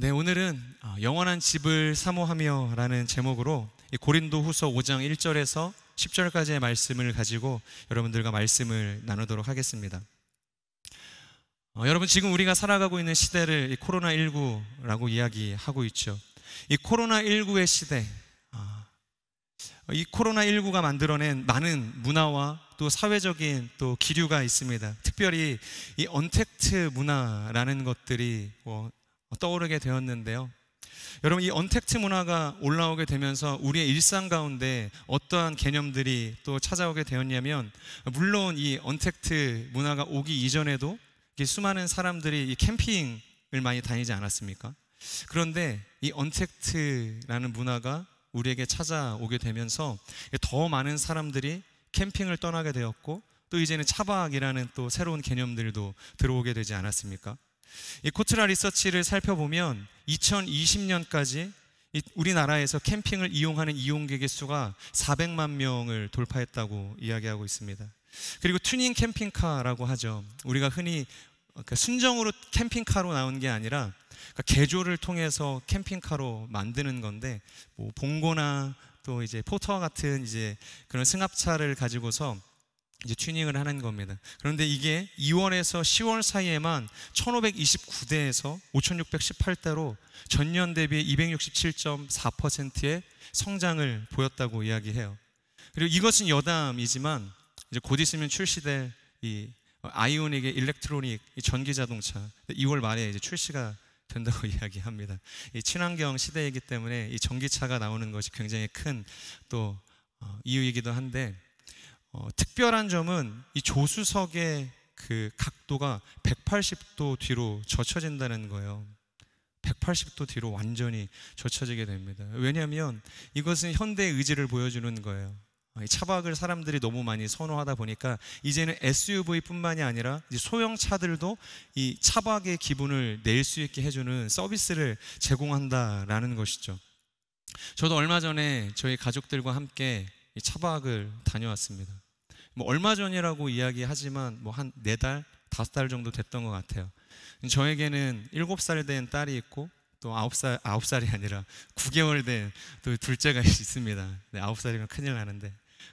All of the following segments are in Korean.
네, 오늘은 어, 영원한 집을 사모하며 라는 제목으로 고린도 후서 5장 1절에서 10절까지의 말씀을 가지고 여러분들과 말씀을 나누도록 하겠습니다. 어, 여러분, 지금 우리가 살아가고 있는 시대를 코로나19라고 이야기하고 있죠. 이 코로나19의 시대, 어, 이 코로나19가 만들어낸 많은 문화와 또 사회적인 또 기류가 있습니다. 특별히 이 언택트 문화라는 것들이 어, 떠오르게 되었는데요. 여러분 이 언택트 문화가 올라오게 되면서 우리의 일상 가운데 어떠한 개념들이 또 찾아오게 되었냐면 물론 이 언택트 문화가 오기 이전에도 수많은 사람들이 이 캠핑을 많이 다니지 않았습니까? 그런데 이 언택트라는 문화가 우리에게 찾아오게 되면서 더 많은 사람들이 캠핑을 떠나게 되었고 또 이제는 차박이라는 또 새로운 개념들도 들어오게 되지 않았습니까? 이 코트라 리서치를 살펴보면 2020년까지 우리나라에서 캠핑을 이용하는 이용객의 수가 400만 명을 돌파했다고 이야기하고 있습니다. 그리고 튜닝 캠핑카라고 하죠. 우리가 흔히 그러니까 순정으로 캠핑카로 나온 게 아니라 그러니까 개조를 통해서 캠핑카로 만드는 건데 뭐 봉고나 또 이제 포터 같은 이제 그런 승합차를 가지고서 이제 튜닝을 하는 겁니다. 그런데 이게 2월에서 10월 사이에만 1529대에서 5618대로 전년 대비 267.4%의 성장을 보였다고 이야기해요. 그리고 이것은 여담이지만 이제 곧 있으면 출시될 이 아이오닉의 일렉트로닉 전기 자동차 2월 말에 이제 출시가 된다고 이야기합니다. 이 친환경 시대이기 때문에 이 전기차가 나오는 것이 굉장히 큰또 어, 이유이기도 한데 어, 특별한 점은 이 조수석의 그 각도가 180도 뒤로 젖혀진다는 거예요. 180도 뒤로 완전히 젖혀지게 됩니다. 왜냐하면 이것은 현대의 의지를 보여주는 거예요. 차박을 사람들이 너무 많이 선호하다 보니까 이제는 SUV뿐만이 아니라 소형 차들도 이 차박의 기분을 낼 수 있게 해주는 서비스를 제공한다라는 것이죠. 저도 얼마 전에 저희 가족들과 함께 차박을 다녀왔습니다. 뭐 얼마 전이라고 이야기하지만 뭐 한 네 달, 다섯 달 정도 됐던 것 같아요. 저에게는 일곱 살 된 딸이 있고 또 아홉 살 아홉 살이 아니라 9개월 된 또 둘째가 있습니다. 네, 아홉 살이면 큰일 나는데.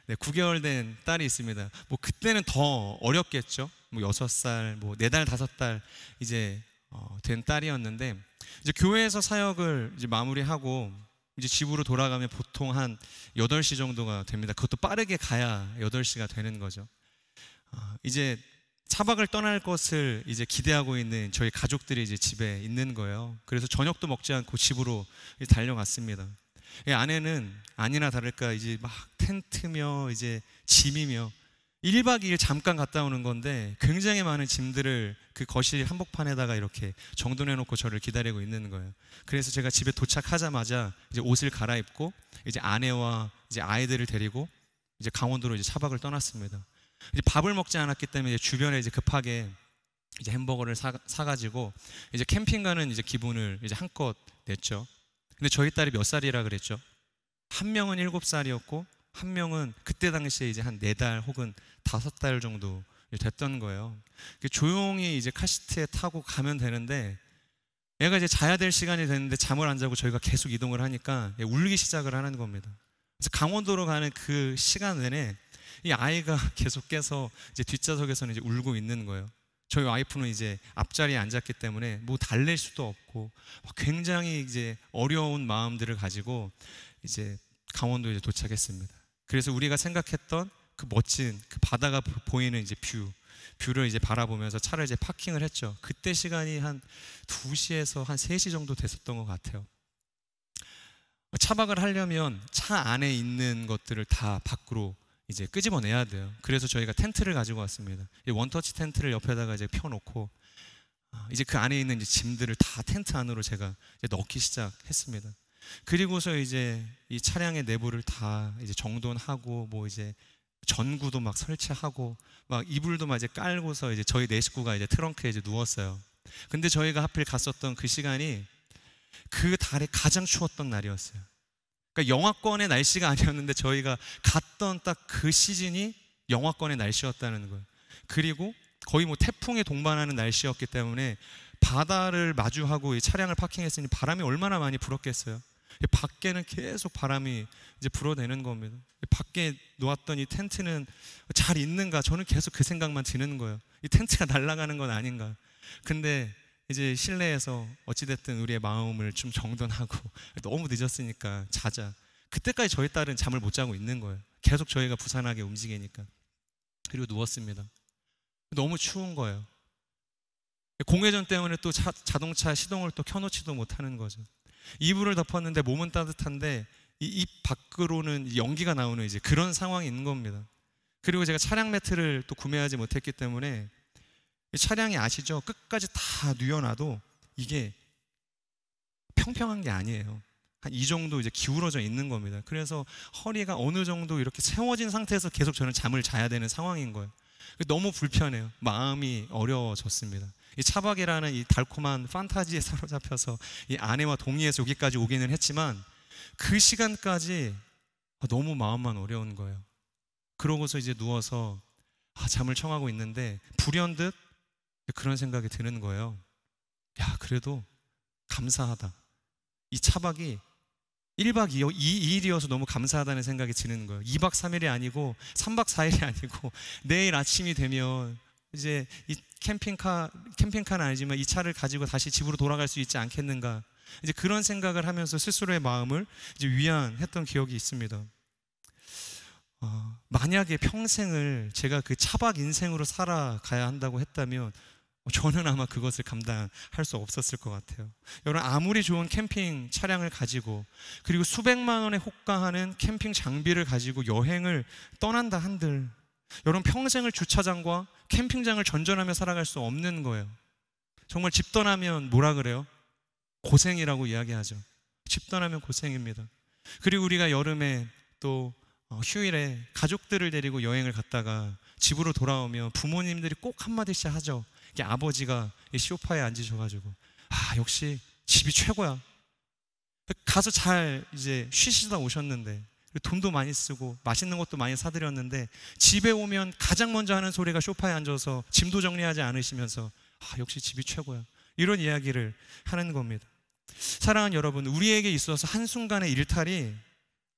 네, 9개월 된 딸이 있습니다. 뭐 그때는 더 어렵겠죠. 뭐 여섯 살, 뭐 네 달, 다섯 달 이제 어, 된 딸이었는데 이제 교회에서 사역을 이제 마무리하고 이제 집으로 돌아가면 보통 한 8시 정도가 됩니다. 그것도 빠르게 가야 8시가 되는 거죠. 어, 이제 차박을 떠날 것을 이제 기대하고 있는 저희 가족들이 이제 집에 있는 거예요. 그래서 저녁도 먹지 않고 집으로 달려갔습니다. 아내는 아니나 다를까 이제 막 텐트며 이제 짐이며 1박 2일 잠깐 갔다 오는 건데 굉장히 많은 짐들을 그 거실 한복판에다가 이렇게 정돈해 놓고 저를 기다리고 있는 거예요. 그래서 제가 집에 도착하자마자 이제 옷을 갈아입고 이제 아내와 이제 아이들을 데리고 이제 강원도로 이제 차박을 떠났습니다. 이제 밥을 먹지 않았기 때문에 이제 주변에 이제 급하게 이제 햄버거를 사, 사가지고 이제 캠핑 가는 이제 기분을 이제 한껏 냈죠. 근데 저희 딸이 몇 살이라 그랬죠? 한 명은 일곱 살이었고 한 명은 그때 당시에 이제 한 네 달 혹은 다섯 달 정도 됐던 거예요. 그 조용히 이제 카시트에 타고 가면 되는데 얘가 이제 자야 될 시간이 됐는데 잠을 안 자고 저희가 계속 이동을 하니까 울기 시작을 하는 겁니다. 그래서 강원도로 가는 그 시간 내내 이 아이가 계속 깨서 이제 뒷좌석에서는 이제 울고 있는 거예요. 저희 와이프는 이제 앞자리에 앉았기 때문에 뭐 달랠 수도 없고 굉장히 이제 어려운 마음들을 가지고 이제 강원도에 도착했습니다. 그래서 우리가 생각했던 그 멋진 그 바다가 보이는 이제 뷰 뷰를 이제 바라보면서 차를 이제 파킹을 했죠. 그때 시간이 한 2시에서 한 3시 정도 됐었던 것 같아요. 차박을 하려면 차 안에 있는 것들을 다 밖으로 이제 끄집어내야 돼요. 그래서 저희가 텐트를 가지고 왔습니다. 원터치 텐트를 옆에다가 이제 펴놓고 아, 이제 그 안에 있는 짐들을 다 텐트 안으로 제가 넣기 시작했습니다. 그리고서 이제 이 차량의 내부를 다 이제 정돈하고 뭐 이제 전구도 막 설치하고 막 이불도 막 이제 깔고서 이제 저희 네 식구가 이제 트렁크에 이제 누웠어요. 근데 저희가 하필 갔었던 그 시간이 그 달에 가장 추웠던 날이었어요. 그러니까 영화권의 날씨가 아니었는데 저희가 갔던 딱 그 시즌이 영화권의 날씨였다는 거예요. 그리고 거의 뭐 태풍에 동반하는 날씨였기 때문에 바다를 마주하고 이 차량을 파킹했으니 바람이 얼마나 많이 불었겠어요. 밖에는 계속 바람이 이제 불어내는 겁니다. 밖에 놓았던 이 텐트는 잘 있는가? 저는 계속 그 생각만 드는 거예요. 이 텐트가 날아가는 건 아닌가? 근데 이제 실내에서 어찌됐든 우리의 마음을 좀 정돈하고 너무 늦었으니까 자자. 그때까지 저희 딸은 잠을 못 자고 있는 거예요. 계속 저희가 부산하게 움직이니까. 그리고 누웠습니다. 너무 추운 거예요. 공회전 때문에 또 차, 자동차 시동을 또 켜놓지도 못하는 거죠. 이불을 덮었는데 몸은 따뜻한데 이 입 밖으로는 연기가 나오는 이제 그런 상황이 있는 겁니다. 그리고 제가 차량 매트를 또 구매하지 못했기 때문에 차량이 아시죠? 끝까지 다 누워놔도 이게 평평한 게 아니에요. 한 이 정도 이제 기울어져 있는 겁니다. 그래서 허리가 어느 정도 이렇게 세워진 상태에서 계속 저는 잠을 자야 되는 상황인 거예요. 너무 불편해요. 마음이 어려워졌습니다. 이 차박이라는 이 달콤한 판타지에 사로잡혀서 이 아내와 동의해서 여기까지 오기는 했지만 그 시간까지 너무 마음만 어려운 거예요. 그러고서 이제 누워서 아, 잠을 청하고 있는데 불현듯 그런 생각이 드는 거예요. 야, 그래도 감사하다. 이 차박이 1박 2, 2일이어서 너무 감사하다는 생각이 드는 거예요. 2박 3일이 아니고 3박 4일이 아니고 내일 아침이 되면 이제 이 캠핑카 캠핑카는 아니지만 이 차를 가지고 다시 집으로 돌아갈 수 있지 않겠는가 이제 그런 생각을 하면서 스스로의 마음을 이제 위안했던 기억이 있습니다. 어, 만약에 평생을 제가 그 차박 인생으로 살아가야 한다고 했다면 어, 저는 아마 그것을 감당할 수 없었을 것 같아요. 여러분 아무리 좋은 캠핑 차량을 가지고 그리고 수백만 원에 호가하는 캠핑 장비를 가지고 여행을 떠난다 한들 여러분 평생을 주차장과 캠핑장을 전전하며 살아갈 수 없는 거예요. 정말 집 떠나면 뭐라 그래요? 고생이라고 이야기하죠. 집 떠나면 고생입니다. 그리고 우리가 여름에 또 어, 휴일에 가족들을 데리고 여행을 갔다가 집으로 돌아오면 부모님들이 꼭 한마디씩 하죠. 이게 아버지가 시오파에 앉으셔가지고 아 역시 집이 최고야. 가서 잘 이제 쉬시다 오셨는데 돈도 많이 쓰고 맛있는 것도 많이 사드렸는데 집에 오면 가장 먼저 하는 소리가 쇼파에 앉아서 짐도 정리하지 않으시면서 아, 역시 집이 최고야. 이런 이야기를 하는 겁니다. 사랑하는 여러분, 우리에게 있어서 한순간의 일탈이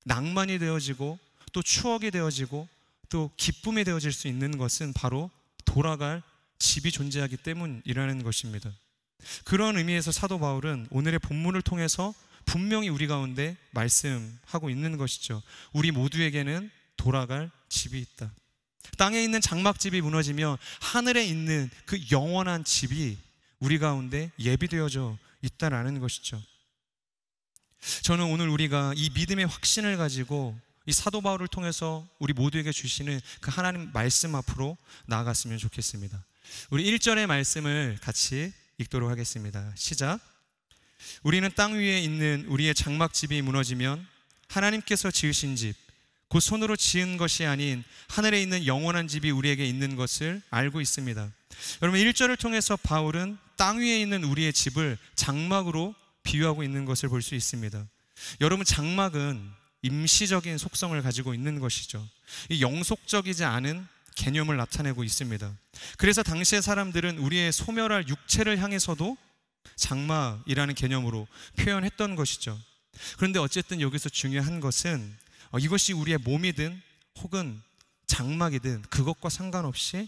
낭만이 되어지고 또 추억이 되어지고 또 기쁨이 되어질 수 있는 것은 바로 돌아갈 집이 존재하기 때문이라는 것입니다. 그런 의미에서 사도 바울은 오늘의 본문을 통해서 분명히 우리 가운데 말씀하고 있는 것이죠. 우리 모두에게는 돌아갈 집이 있다. 땅에 있는 장막집이 무너지면 하늘에 있는 그 영원한 집이 우리 가운데 예비되어져 있다라는 것이죠. 저는 오늘 우리가 이 믿음의 확신을 가지고 이 사도 바울을 통해서 우리 모두에게 주시는 그 하나님 말씀 앞으로 나아갔으면 좋겠습니다. 우리 1절의 말씀을 같이 읽도록 하겠습니다. 시작. 우리는 땅 위에 있는 우리의 장막집이 무너지면 하나님께서 지으신 집, 곧그 손으로 지은 것이 아닌 하늘에 있는 영원한 집이 우리에게 있는 것을 알고 있습니다. 여러분, 1절을 통해서 바울은 땅 위에 있는 우리의 집을 장막으로 비유하고 있는 것을 볼 수 있습니다. 여러분, 장막은 임시적인 속성을 가지고 있는 것이죠. 이 영속적이지 않은 개념을 나타내고 있습니다. 그래서 당시의 사람들은 우리의 소멸할 육체를 향해서도 장마이라는 개념으로 표현했던 것이죠. 그런데 어쨌든 여기서 중요한 것은 어, 이것이 우리의 몸이든 혹은 장막이든 그것과 상관없이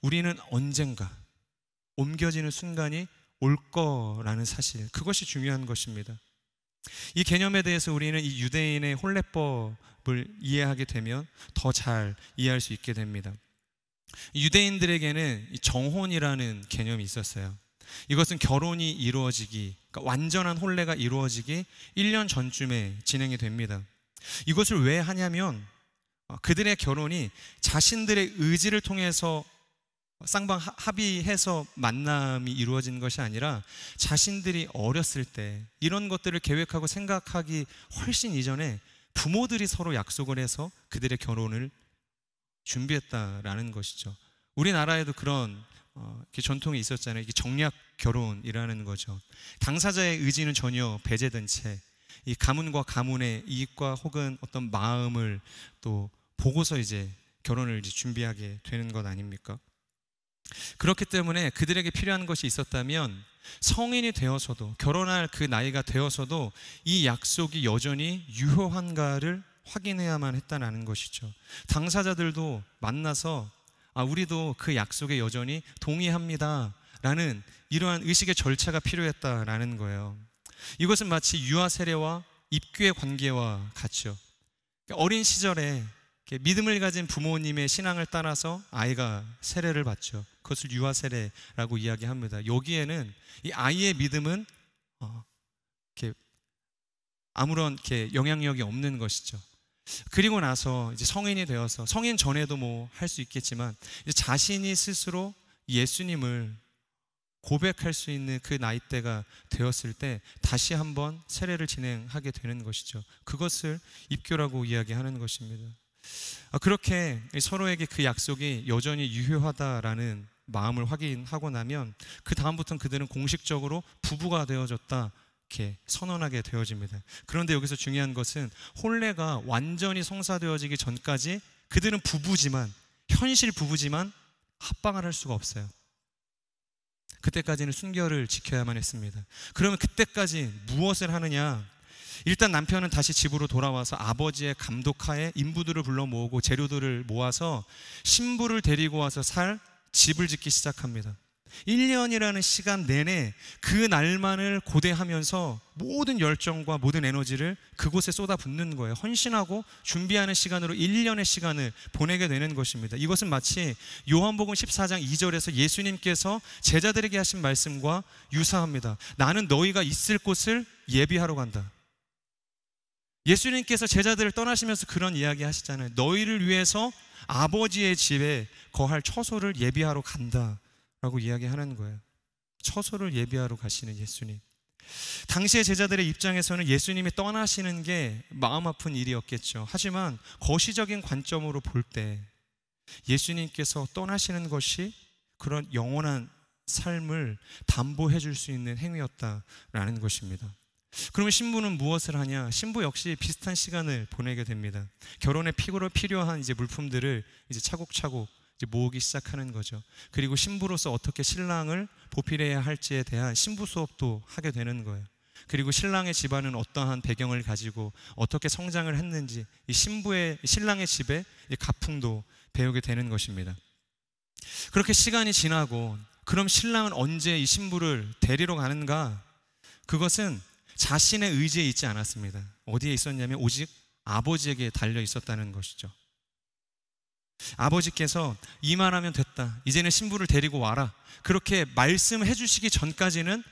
우리는 언젠가 옮겨지는 순간이 올 거라는 사실, 그것이 중요한 것입니다. 이 개념에 대해서 우리는 이 유대인의 혼례법을 이해하게 되면 더 잘 이해할 수 있게 됩니다. 유대인들에게는 정혼이라는 개념이 있었어요. 이것은 결혼이 이루어지기, 그러니까 완전한 혼례가 이루어지기 1년 전쯤에 진행이 됩니다. 이것을 왜 하냐면 어, 그들의 결혼이 자신들의 의지를 통해서 쌍방 합의해서 만남이 이루어진 것이 아니라 자신들이 어렸을 때 이런 것들을 계획하고 생각하기 훨씬 이전에 부모들이 서로 약속을 해서 그들의 결혼을 준비했다라는 것이죠. 우리나라에도 그런 어, 이렇게 전통이 있었잖아요. 이게 정략 결혼이라는 거죠. 당사자의 의지는 전혀 배제된 채 이 가문과 가문의 이익과 혹은 어떤 마음을 또 보고서 이제 결혼을 이제 준비하게 되는 것 아닙니까? 그렇기 때문에 그들에게 필요한 것이 있었다면 성인이 되어서도 결혼할 그 나이가 되어서도 이 약속이 여전히 유효한가를 확인해야만 했다는 것이죠. 당사자들도 만나서 아, 우리도 그 약속에 여전히 동의합니다. 라는 이러한 의식의 절차가 필요했다라는 거예요. 이것은 마치 유아 세례와 입교의 관계와 같죠. 어린 시절에 믿음을 가진 부모님의 신앙을 따라서 아이가 세례를 받죠. 그것을 유아 세례라고 이야기합니다. 여기에는 이 아이의 믿음은 어, 이렇게 아무런 이렇게 영향력이 없는 것이죠. 그리고 나서 이제 성인이 되어서 성인 전에도 뭐 할 수 있겠지만 자신이 스스로 예수님을 고백할 수 있는 그 나이대가 되었을 때 다시 한번 세례를 진행하게 되는 것이죠. 그것을 입교라고 이야기하는 것입니다. 아, 그렇게 서로에게 그 약속이 여전히 유효하다라는 마음을 확인하고 나면 그 다음부터는 그들은 공식적으로 부부가 되어졌다 이렇게 선언하게 되어집니다. 그런데 여기서 중요한 것은 혼례가 완전히 성사되어지기 전까지 그들은 부부지만 현실 부부지만 합방을 할 수가 없어요. 그때까지는 순결을 지켜야만 했습니다. 그러면 그때까지 무엇을 하느냐? 일단 남편은 다시 집으로 돌아와서 아버지의 감독하에 인부들을 불러 모으고 재료들을 모아서 신부를 데리고 와서 살 집을 짓기 시작합니다. 1년이라는 시간 내내 그 날만을 고대하면서 모든 열정과 모든 에너지를 그곳에 쏟아붓는 거예요. 헌신하고 준비하는 시간으로 1년의 시간을 보내게 되는 것입니다. 이것은 마치 요한복음 14장 2절에서 예수님께서 제자들에게 하신 말씀과 유사합니다. 나는 너희가 있을 곳을 예비하러 간다. 예수님께서 제자들을 떠나시면서 그런 이야기 하시잖아요. 너희를 위해서 아버지의 집에 거할 처소를 예비하러 간다. 라고 이야기하는 거예요. 처소를 예비하러 가시는 예수님. 당시의 제자들의 입장에서는 예수님이 떠나시는 게 마음 아픈 일이었겠죠. 하지만 거시적인 관점으로 볼 때 예수님께서 떠나시는 것이 그런 영원한 삶을 담보해 줄 수 있는 행위였다라는 것입니다. 그러면 신부는 무엇을 하냐? 신부 역시 비슷한 시간을 보내게 됩니다. 결혼에 피고로 필요한 이제 물품들을 이제 차곡차곡 모으기 시작하는 거죠. 그리고 신부로서 어떻게 신랑을 보필해야 할지에 대한 신부 수업도 하게 되는 거예요. 그리고 신랑의 집안은 어떠한 배경을 가지고 어떻게 성장을 했는지 이 신부의 신랑의 집에 가풍도 배우게 되는 것입니다. 그렇게 시간이 지나고 그럼 신랑은 언제 이 신부를 데리러 가는가? 그것은 자신의 의지에 있지 않았습니다. 어디에 있었냐면 오직 아버지에게 달려 있었다는 것이죠. 아버지께서 이만하면 됐다. 이제는 신부를 데리고 와라. 그렇게 말씀해 주시기 전까지는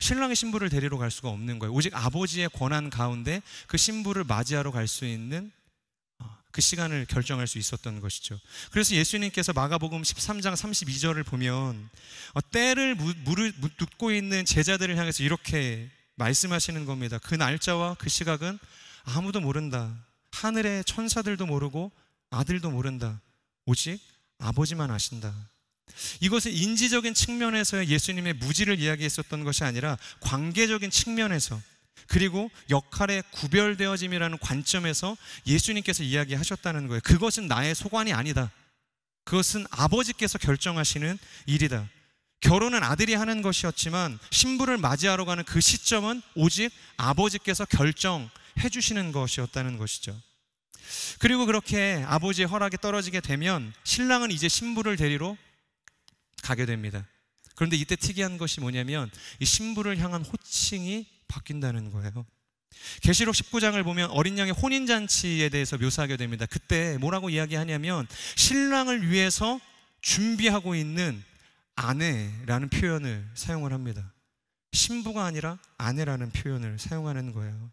신랑의 신부를 데리러 갈 수가 없는 거예요. 오직 아버지의 권한 가운데 그 신부를 맞이하러 갈 수 있는 어, 그 시간을 결정할 수 있었던 것이죠. 그래서 예수님께서 마가복음 13장 32절을 보면 어, 때를 묻고 있는 제자들을 향해서 이렇게 말씀하시는 겁니다. 그 날짜와 그 시각은 아무도 모른다. 하늘의 천사들도 모르고 아들도 모른다. 오직 아버지만 아신다. 이것은 인지적인 측면에서 예수님의 무지를 이야기했었던 것이 아니라 관계적인 측면에서 그리고 역할의 구별되어짐이라는 관점에서 예수님께서 이야기하셨다는 거예요. 그것은 나의 소관이 아니다. 그것은 아버지께서 결정하시는 일이다. 결혼은 아들이 하는 것이었지만 신부를 맞이하러 가는 그 시점은 오직 아버지께서 결정해 주시는 것이었다는 것이죠. 그리고 그렇게 아버지의 허락에 떨어지게 되면 신랑은 이제 신부를 데리러 가게 됩니다. 그런데 이때 특이한 것이 뭐냐면 이 신부를 향한 호칭이 바뀐다는 거예요. 계시록 19장을 보면 어린 양의 혼인 잔치에 대해서 묘사하게 됩니다. 그때 뭐라고 이야기하냐면 신랑을 위해서 준비하고 있는 아내라는 표현을 사용을 합니다. 신부가 아니라 아내라는 표현을 사용하는 거예요.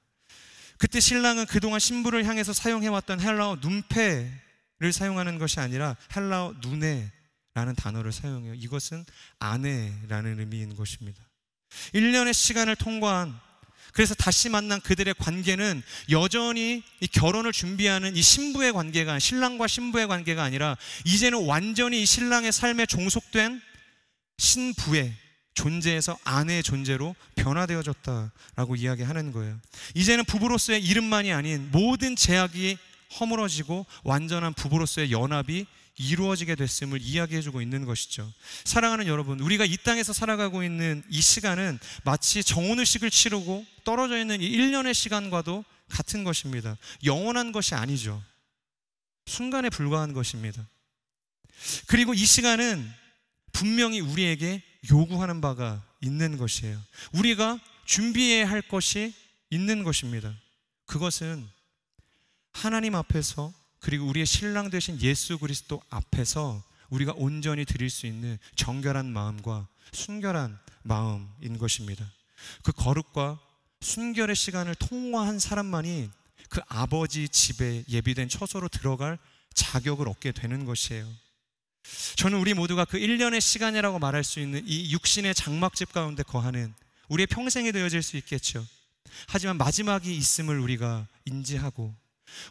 그때 신랑은 그동안 신부를 향해서 사용해왔던 헬라어 눈패를 사용하는 것이 아니라 헬라어 눈에라는 단어를 사용해요. 이것은 아내라는 의미인 것입니다. 1년의 시간을 통과한 그래서 다시 만난 그들의 관계는 여전히 결혼을 준비하는 이 신부의 관계가 신랑과 신부의 관계가 아니라 이제는 완전히 이 신랑의 삶에 종속된 신부의 존재에서 아내의 존재로 변화되어졌다라고 이야기하는 거예요. 이제는 부부로서의 이름만이 아닌 모든 제약이 허물어지고 완전한 부부로서의 연합이 이루어지게 됐음을 이야기해주고 있는 것이죠. 사랑하는 여러분, 우리가 이 땅에서 살아가고 있는 이 시간은 마치 정오의식을 치르고 떨어져 있는 이 1년의 시간과도 같은 것입니다. 영원한 것이 아니죠. 순간에 불과한 것입니다. 그리고 이 시간은 분명히 우리에게 요구하는 바가 있는 것이에요. 우리가 준비해야 할 것이 있는 것입니다. 그것은 하나님 앞에서 그리고 우리의 신랑 되신 예수 그리스도 앞에서 우리가 온전히 드릴 수 있는 정결한 마음과 순결한 마음인 것입니다. 그 거룩과 순결의 시간을 통과한 사람만이 그 아버지 집에 예비된 처소로 들어갈 자격을 얻게 되는 것이에요. 저는 우리 모두가 그 1년의 시간이라고 말할 수 있는 이 육신의 장막집 가운데 거하는 우리의 평생이 되어질 수 있겠죠. 하지만 마지막이 있음을 우리가 인지하고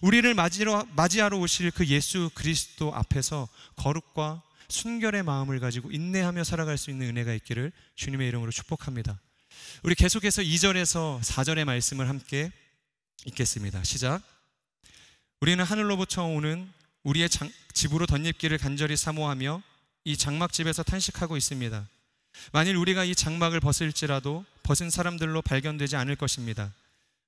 우리를 맞이러, 맞이하러 오실 그 예수 그리스도 앞에서 거룩과 순결의 마음을 가지고 인내하며 살아갈 수 있는 은혜가 있기를 주님의 이름으로 축복합니다. 우리 계속해서 2절에서 4절의 말씀을 함께 읽겠습니다. 시작. 우리는 하늘로부터 오는 우리의 장, 집으로 덧입기를 간절히 사모하며 이 장막집에서 탄식하고 있습니다. 만일 우리가 이 장막을 벗을지라도 벗은 사람들로 발견되지 않을 것입니다.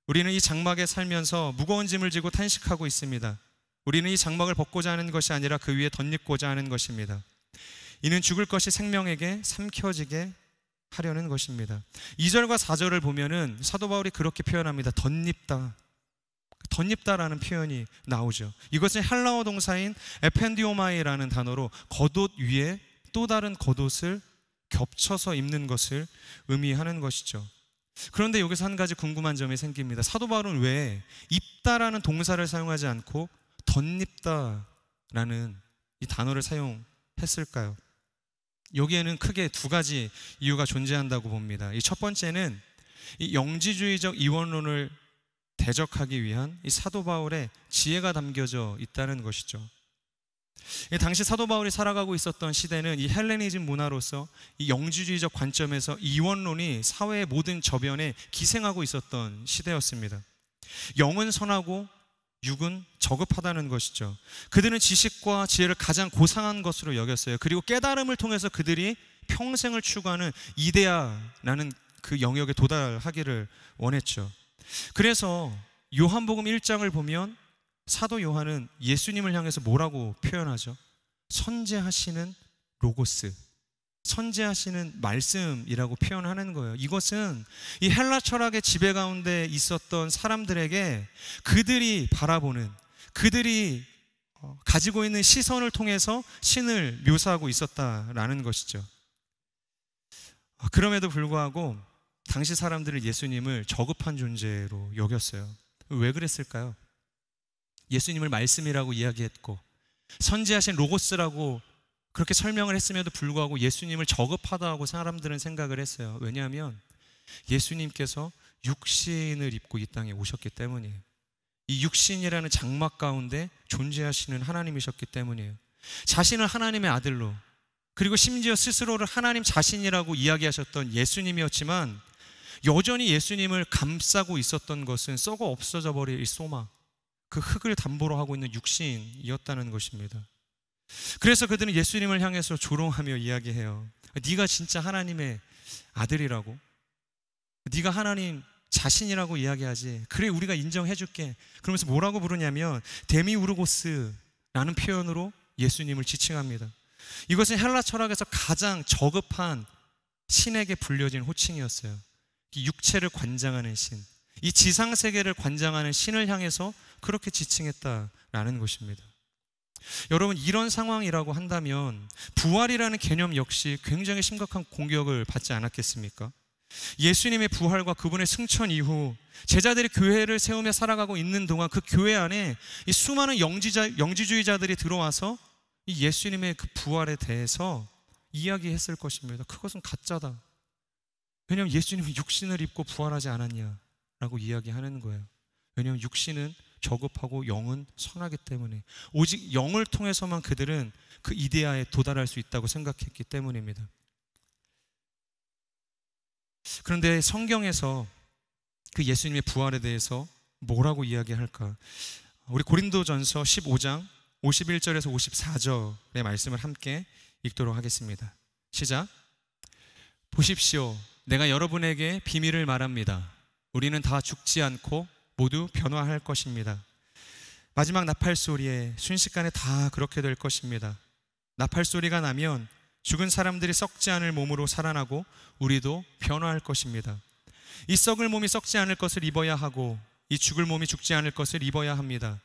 우리는 이 장막에 살면서 무거운 짐을 지고 탄식하고 있습니다. 우리는 이 장막을 벗고자 하는 것이 아니라 그 위에 덧입고자 하는 것입니다. 이는 죽을 것이 생명에게 삼켜지게 하려는 것입니다. 2절과 4절을 보면은 사도 바울이 그렇게 표현합니다. 덧입다. 덧입다라는 표현이 나오죠. 이것은 헬라어 동사인 에펜디오마이라는 단어로 겉옷 위에 또 다른 겉옷을 겹쳐서 입는 것을 의미하는 것이죠. 그런데 여기서 한 가지 궁금한 점이 생깁니다. 사도 바울은 왜 입다라는 동사를 사용하지 않고 덧입다라는 이 단어를 사용했을까요? 여기에는 크게 두 가지 이유가 존재한다고 봅니다. 이 첫 번째는 이 영지주의적 이원론을 대적하기 위한 이 사도 바울의 지혜가 담겨져 있다는 것이죠. 당시 사도 바울이 살아가고 있었던 시대는 이 헬레니즘 문화로서 이 영주주의적 관점에서 이원론이 사회의 모든 저변에 기생하고 있었던 시대였습니다. 영은 선하고 육은 저급하다는 것이죠. 그들은 지식과 지혜를 가장 고상한 것으로 여겼어요. 그리고 깨달음을 통해서 그들이 평생을 추구하는 이데아라는 그 영역에 도달하기를 원했죠. 그래서 요한복음 1장을 보면 사도 요한은 예수님을 향해서 뭐라고 표현하죠? 선제하시는 로고스, 선제하시는 말씀이라고 표현하는 거예요. 이것은 이 헬라 철학의 지배 가운데 있었던 사람들에게 그들이 바라보는, 그들이 어, 가지고 있는 시선을 통해서 신을 묘사하고 있었다라는 것이죠. 아, 그럼에도 불구하고 당시 사람들은 예수님을 저급한 존재로 여겼어요. 왜 그랬을까요? 예수님을 말씀이라고 이야기했고 선지하신 로고스라고 그렇게 설명을 했음에도 불구하고 예수님을 저급하다고 사람들은 생각을 했어요. 왜냐하면 예수님께서 육신을 입고 이 땅에 오셨기 때문이에요. 이 육신이라는 장막 가운데 존재하시는 하나님이셨기 때문이에요. 자신을 하나님의 아들로 그리고 심지어 스스로를 하나님 자신이라고 이야기하셨던 예수님이었지만 여전히 예수님을 감싸고 있었던 것은 썩어 없어져 버릴 소망그 흙을 담보로 하고 있는 육신이었다는 것입니다. 그래서 그들은 예수님을 향해서 조롱하며 이야기해요. 네가 진짜 하나님의 아들이라고. 네가 하나님 자신이라고 이야기하지. 그래 우리가 인정해 줄게. 그러면서 뭐라고 부르냐면 데미우르고스라는 표현으로 예수님을 지칭합니다. 이것은 헬라 철학에서 가장 저급한 신에게 불려진 호칭이었어요. 육체를 관장하는 신, 이 지상 세계를 관장하는 신을 향해서 그렇게 지칭했다라는 것입니다. 여러분 이런 상황이라고 한다면 부활이라는 개념 역시 굉장히 심각한 공격을 받지 않았겠습니까? 예수님의 부활과 그분의 승천 이후 제자들이 교회를 세우며 살아가고 있는 동안 그 교회 안에 이 수많은 영지자, 영지주의자들이 들어와서 이 예수님의 그 부활에 대해서 이야기했을 것입니다. 그것은 가짜다. 왜냐하면 예수님은 육신을 입고 부활하지 않았냐라고 이야기하는 거예요. 왜냐하면 육신은 저급하고 영은 선하기 때문에 오직 영을 통해서만 그들은 그 이데아에 도달할 수 있다고 생각했기 때문입니다. 그런데 성경에서 그 예수님의 부활에 대해서 뭐라고 이야기할까? 우리 고린도전서 15장 51절에서 54절의 말씀을 함께 읽도록 하겠습니다. 시작. 보십시오. 내가 여러분에게 비밀을 말합니다. 우리는 다 죽지 않고 모두 변화할 것입니다. 마지막 나팔 소리에 순식간에 다 그렇게 될 것입니다. 나팔 소리가 나면 죽은 사람들이 썩지 않을 몸으로 살아나고 우리도 변화할 것입니다. 이 썩을 몸이 썩지 않을 것을 입어야 하고 이 죽을 몸이 죽지 않을 것을 입어야 합니다.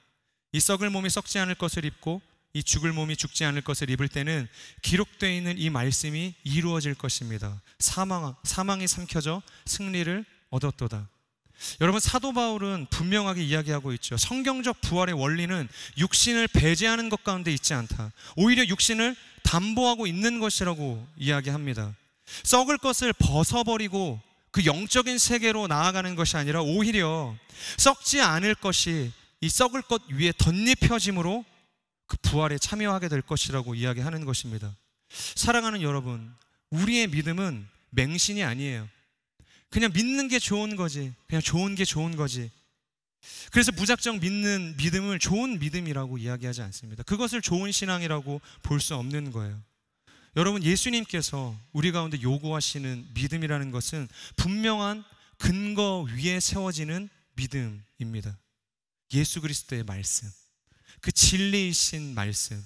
이 썩을 몸이 썩지 않을 것을 입고 이 죽을 몸이 죽지 않을 것을 입을 때는 기록되어 있는 이 말씀이 이루어질 것입니다. 사망, 사망이 삼켜져 승리를 얻었도다. 여러분 사도 바울은 분명하게 이야기하고 있죠. 성경적 부활의 원리는 육신을 배제하는 것 가운데 있지 않다. 오히려 육신을 담보하고 있는 것이라고 이야기합니다. 썩을 것을 벗어버리고 그 영적인 세계로 나아가는 것이 아니라 오히려 썩지 않을 것이 이 썩을 것 위에 덧입혀짐으로 그 부활에 참여하게 될 것이라고 이야기하는 것입니다. 사랑하는 여러분, 우리의 믿음은 맹신이 아니에요. 그냥 믿는 게 좋은 거지. 그냥 좋은 게 좋은 거지. 그래서 무작정 믿는 믿음을 좋은 믿음이라고 이야기하지 않습니다. 그것을 좋은 신앙이라고 볼 수 없는 거예요. 여러분, 예수님께서 우리 가운데 요구하시는 믿음이라는 것은 분명한 근거 위에 세워지는 믿음입니다. 예수 그리스도의 말씀. 그 진리이신 말씀,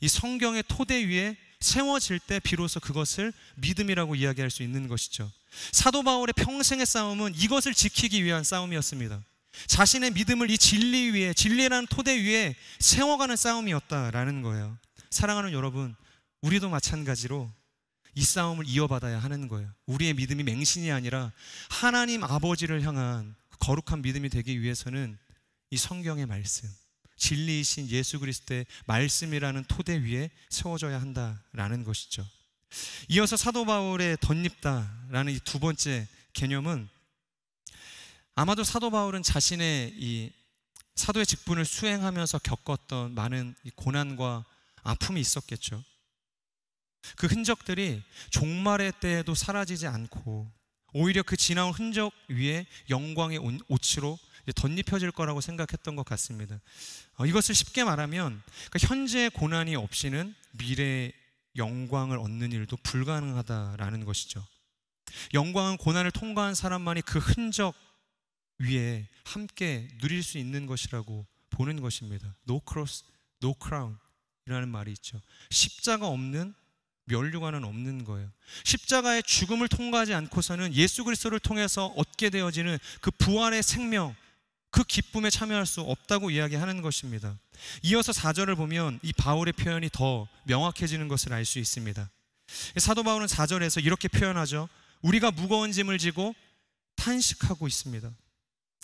이 성경의 토대 위에 세워질 때 비로소 그것을 믿음이라고 이야기할 수 있는 것이죠. 사도 바울의 평생의 싸움은 이것을 지키기 위한 싸움이었습니다. 자신의 믿음을 이 진리 위에, 진리라는 토대 위에 세워가는 싸움이었다라는 거예요. 사랑하는 여러분, 우리도 마찬가지로 이 싸움을 이어받아야 하는 거예요. 우리의 믿음이 맹신이 아니라 하나님 아버지를 향한 거룩한 믿음이 되기 위해서는 이 성경의 말씀, 진리이신 예수 그리스도의 말씀이라는 토대 위에 세워져야 한다라는 것이죠. 이어서 사도 바울의 덧립다라는 이두 번째 개념은 아마도 사도 바울은 자신의 이 사도의 직분을 수행하면서 겪었던 많은 고난과 아픔이 있었겠죠. 그 흔적들이 종말의 때에도 사라지지 않고 오히려 그 지나온 흔적 위에 영광의 옷으로 덧입혀질 거라고 생각했던 것 같습니다. 어, 이것을 쉽게 말하면 그러니까 현재의 고난이 없이는 미래의 영광을 얻는 일도 불가능하다라는 것이죠. 영광은 고난을 통과한 사람만이 그 흔적 위에 함께 누릴 수 있는 것이라고 보는 것입니다. No cross, no crown 이라는 말이 있죠. 십자가 없는 멸류관은 없는 거예요. 십자가의 죽음을 통과하지 않고서는 예수 그리스도를 통해서 얻게 되어지는 그 부활의 생명, 그 기쁨에 참여할 수 없다고 이야기하는 것입니다. 이어서 4절을 보면 이 바울의 표현이 더 명확해지는 것을 알 수 있습니다. 사도 바울은 4절에서 이렇게 표현하죠. 우리가 무거운 짐을 지고 탄식하고 있습니다.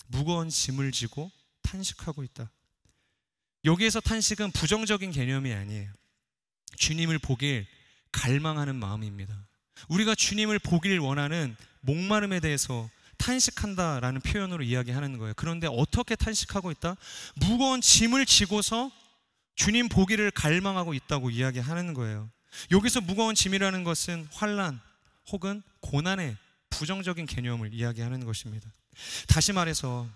무거운 짐을 지고 탄식하고 있다. 여기에서 탄식은 부정적인 개념이 아니에요. 주님을 보길 갈망하는 마음입니다. 우리가 주님을 보길 원하는 목마름에 대해서 탄식한다라는 표현으로 이야기하는 거예요. 그런데 어떻게 탄식하고 있다? 무거운 짐을 지고서 주님 보기를 갈망하고 있다고 이야기하는 거예요. 여기서 무거운 짐이라는 것은 환란 혹은 고난의 부정적인 개념을 이야기하는 것입니다. 다시 말해서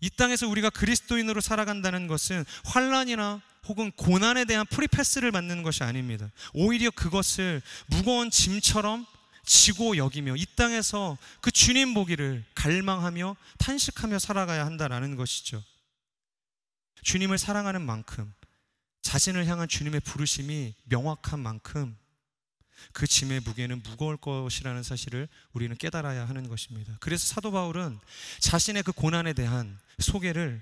이 땅에서 우리가 그리스도인으로 살아간다는 것은 환란이나 혹은 고난에 대한 프리패스를 받는 것이 아닙니다. 오히려 그것을 무거운 짐처럼 지고 여기며 이 땅에서 그 주님 보기를 갈망하며 탄식하며 살아가야 한다라는 것이죠. 주님을 사랑하는 만큼 자신을 향한 주님의 부르심이 명확한 만큼 그 짐의 무게는 무거울 것이라는 사실을 우리는 깨달아야 하는 것입니다. 그래서 사도 바울은 자신의 그 고난에 대한 소개를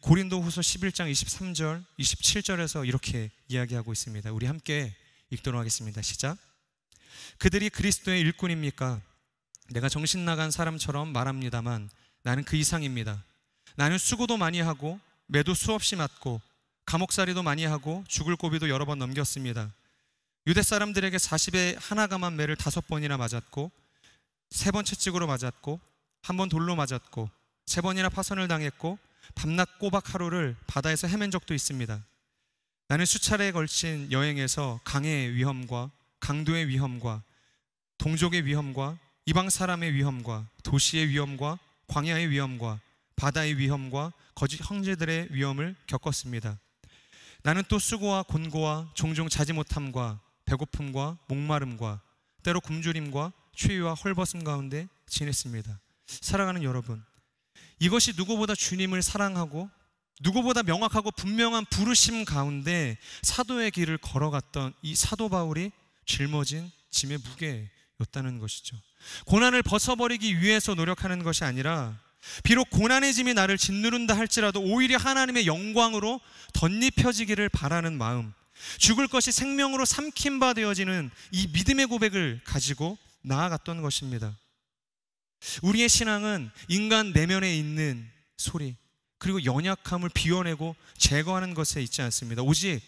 고린도 후서 11장 23절, 27절에서 이렇게 이야기하고 있습니다. 우리 함께 읽도록 하겠습니다. 시작. 그들이 그리스도의 일꾼입니까? 내가 정신 나간 사람처럼 말합니다만 나는 그 이상입니다. 나는 수고도 많이 하고 매도 수없이 맞고 감옥살이도 많이 하고 죽을 고비도 여러 번 넘겼습니다. 유대 사람들에게 40에 하나가만 매를 다섯 번이나 맞았고 세 번 채찍으로 맞았고 한 번 돌로 맞았고 세 번이나 파선을 당했고 밤낮 꼬박 하루를 바다에서 헤맨 적도 있습니다. 나는 수차례에 걸친 여행에서 강의 위험과 강도의 위험과 동족의 위험과 이방 사람의 위험과 도시의 위험과 광야의 위험과 바다의 위험과 거짓 형제들의 위험을 겪었습니다. 나는 또 수고와 곤고와 종종 자지 못함과 배고픔과 목마름과 때로 굶주림과 추위와 헐벗음 가운데 지냈습니다. 사랑하는 여러분, 이것이 누구보다 주님을 사랑하고 누구보다 명확하고 분명한 부르심 가운데 사도의 길을 걸어갔던 이 사도 바울이 짊어진 짐의 무게였다는 것이죠. 고난을 벗어버리기 위해서 노력하는 것이 아니라 비록 고난의 짐이 나를 짓누른다 할지라도 오히려 하나님의 영광으로 덧입혀지기를 바라는 마음, 죽을 것이 생명으로 삼킨 바 되어지는 이 믿음의 고백을 가지고 나아갔던 것입니다. 우리의 신앙은 인간 내면에 있는 소리, 그리고 연약함을 비워내고 제거하는 것에 있지 않습니다. 오직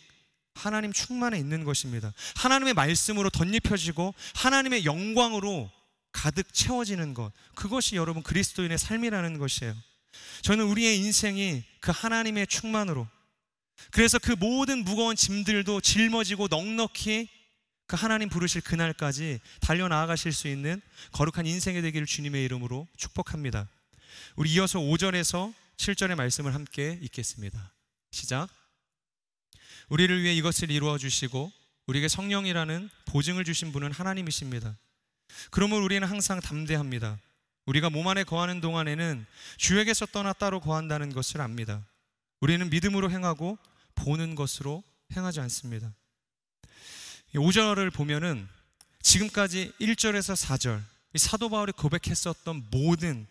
하나님 충만에 있는 것입니다. 하나님의 말씀으로 덧입혀지고 하나님의 영광으로 가득 채워지는 것. 그것이 여러분 그리스도인의 삶이라는 것이에요. 저는 우리의 인생이 그 하나님의 충만으로 그래서 그 모든 무거운 짐들도 짊어지고 넉넉히 그 하나님 부르실 그날까지 달려 나아가실 수 있는 거룩한 인생이 되기를 주님의 이름으로 축복합니다. 우리 이어서 5절에서 7절의 말씀을 함께 읽겠습니다. 시작. 우리를 위해 이것을 이루어 주시고 우리에게 성령이라는 보증을 주신 분은 하나님이십니다. 그러므로 우리는 항상 담대합니다. 우리가 몸 안에 거하는 동안에는 주에게서 떠나 따로 거한다는 것을 압니다. 우리는 믿음으로 행하고 보는 것으로 행하지 않습니다. 5절을 보면은 지금까지 1절에서 4절 사도 바울이 고백했었던 모든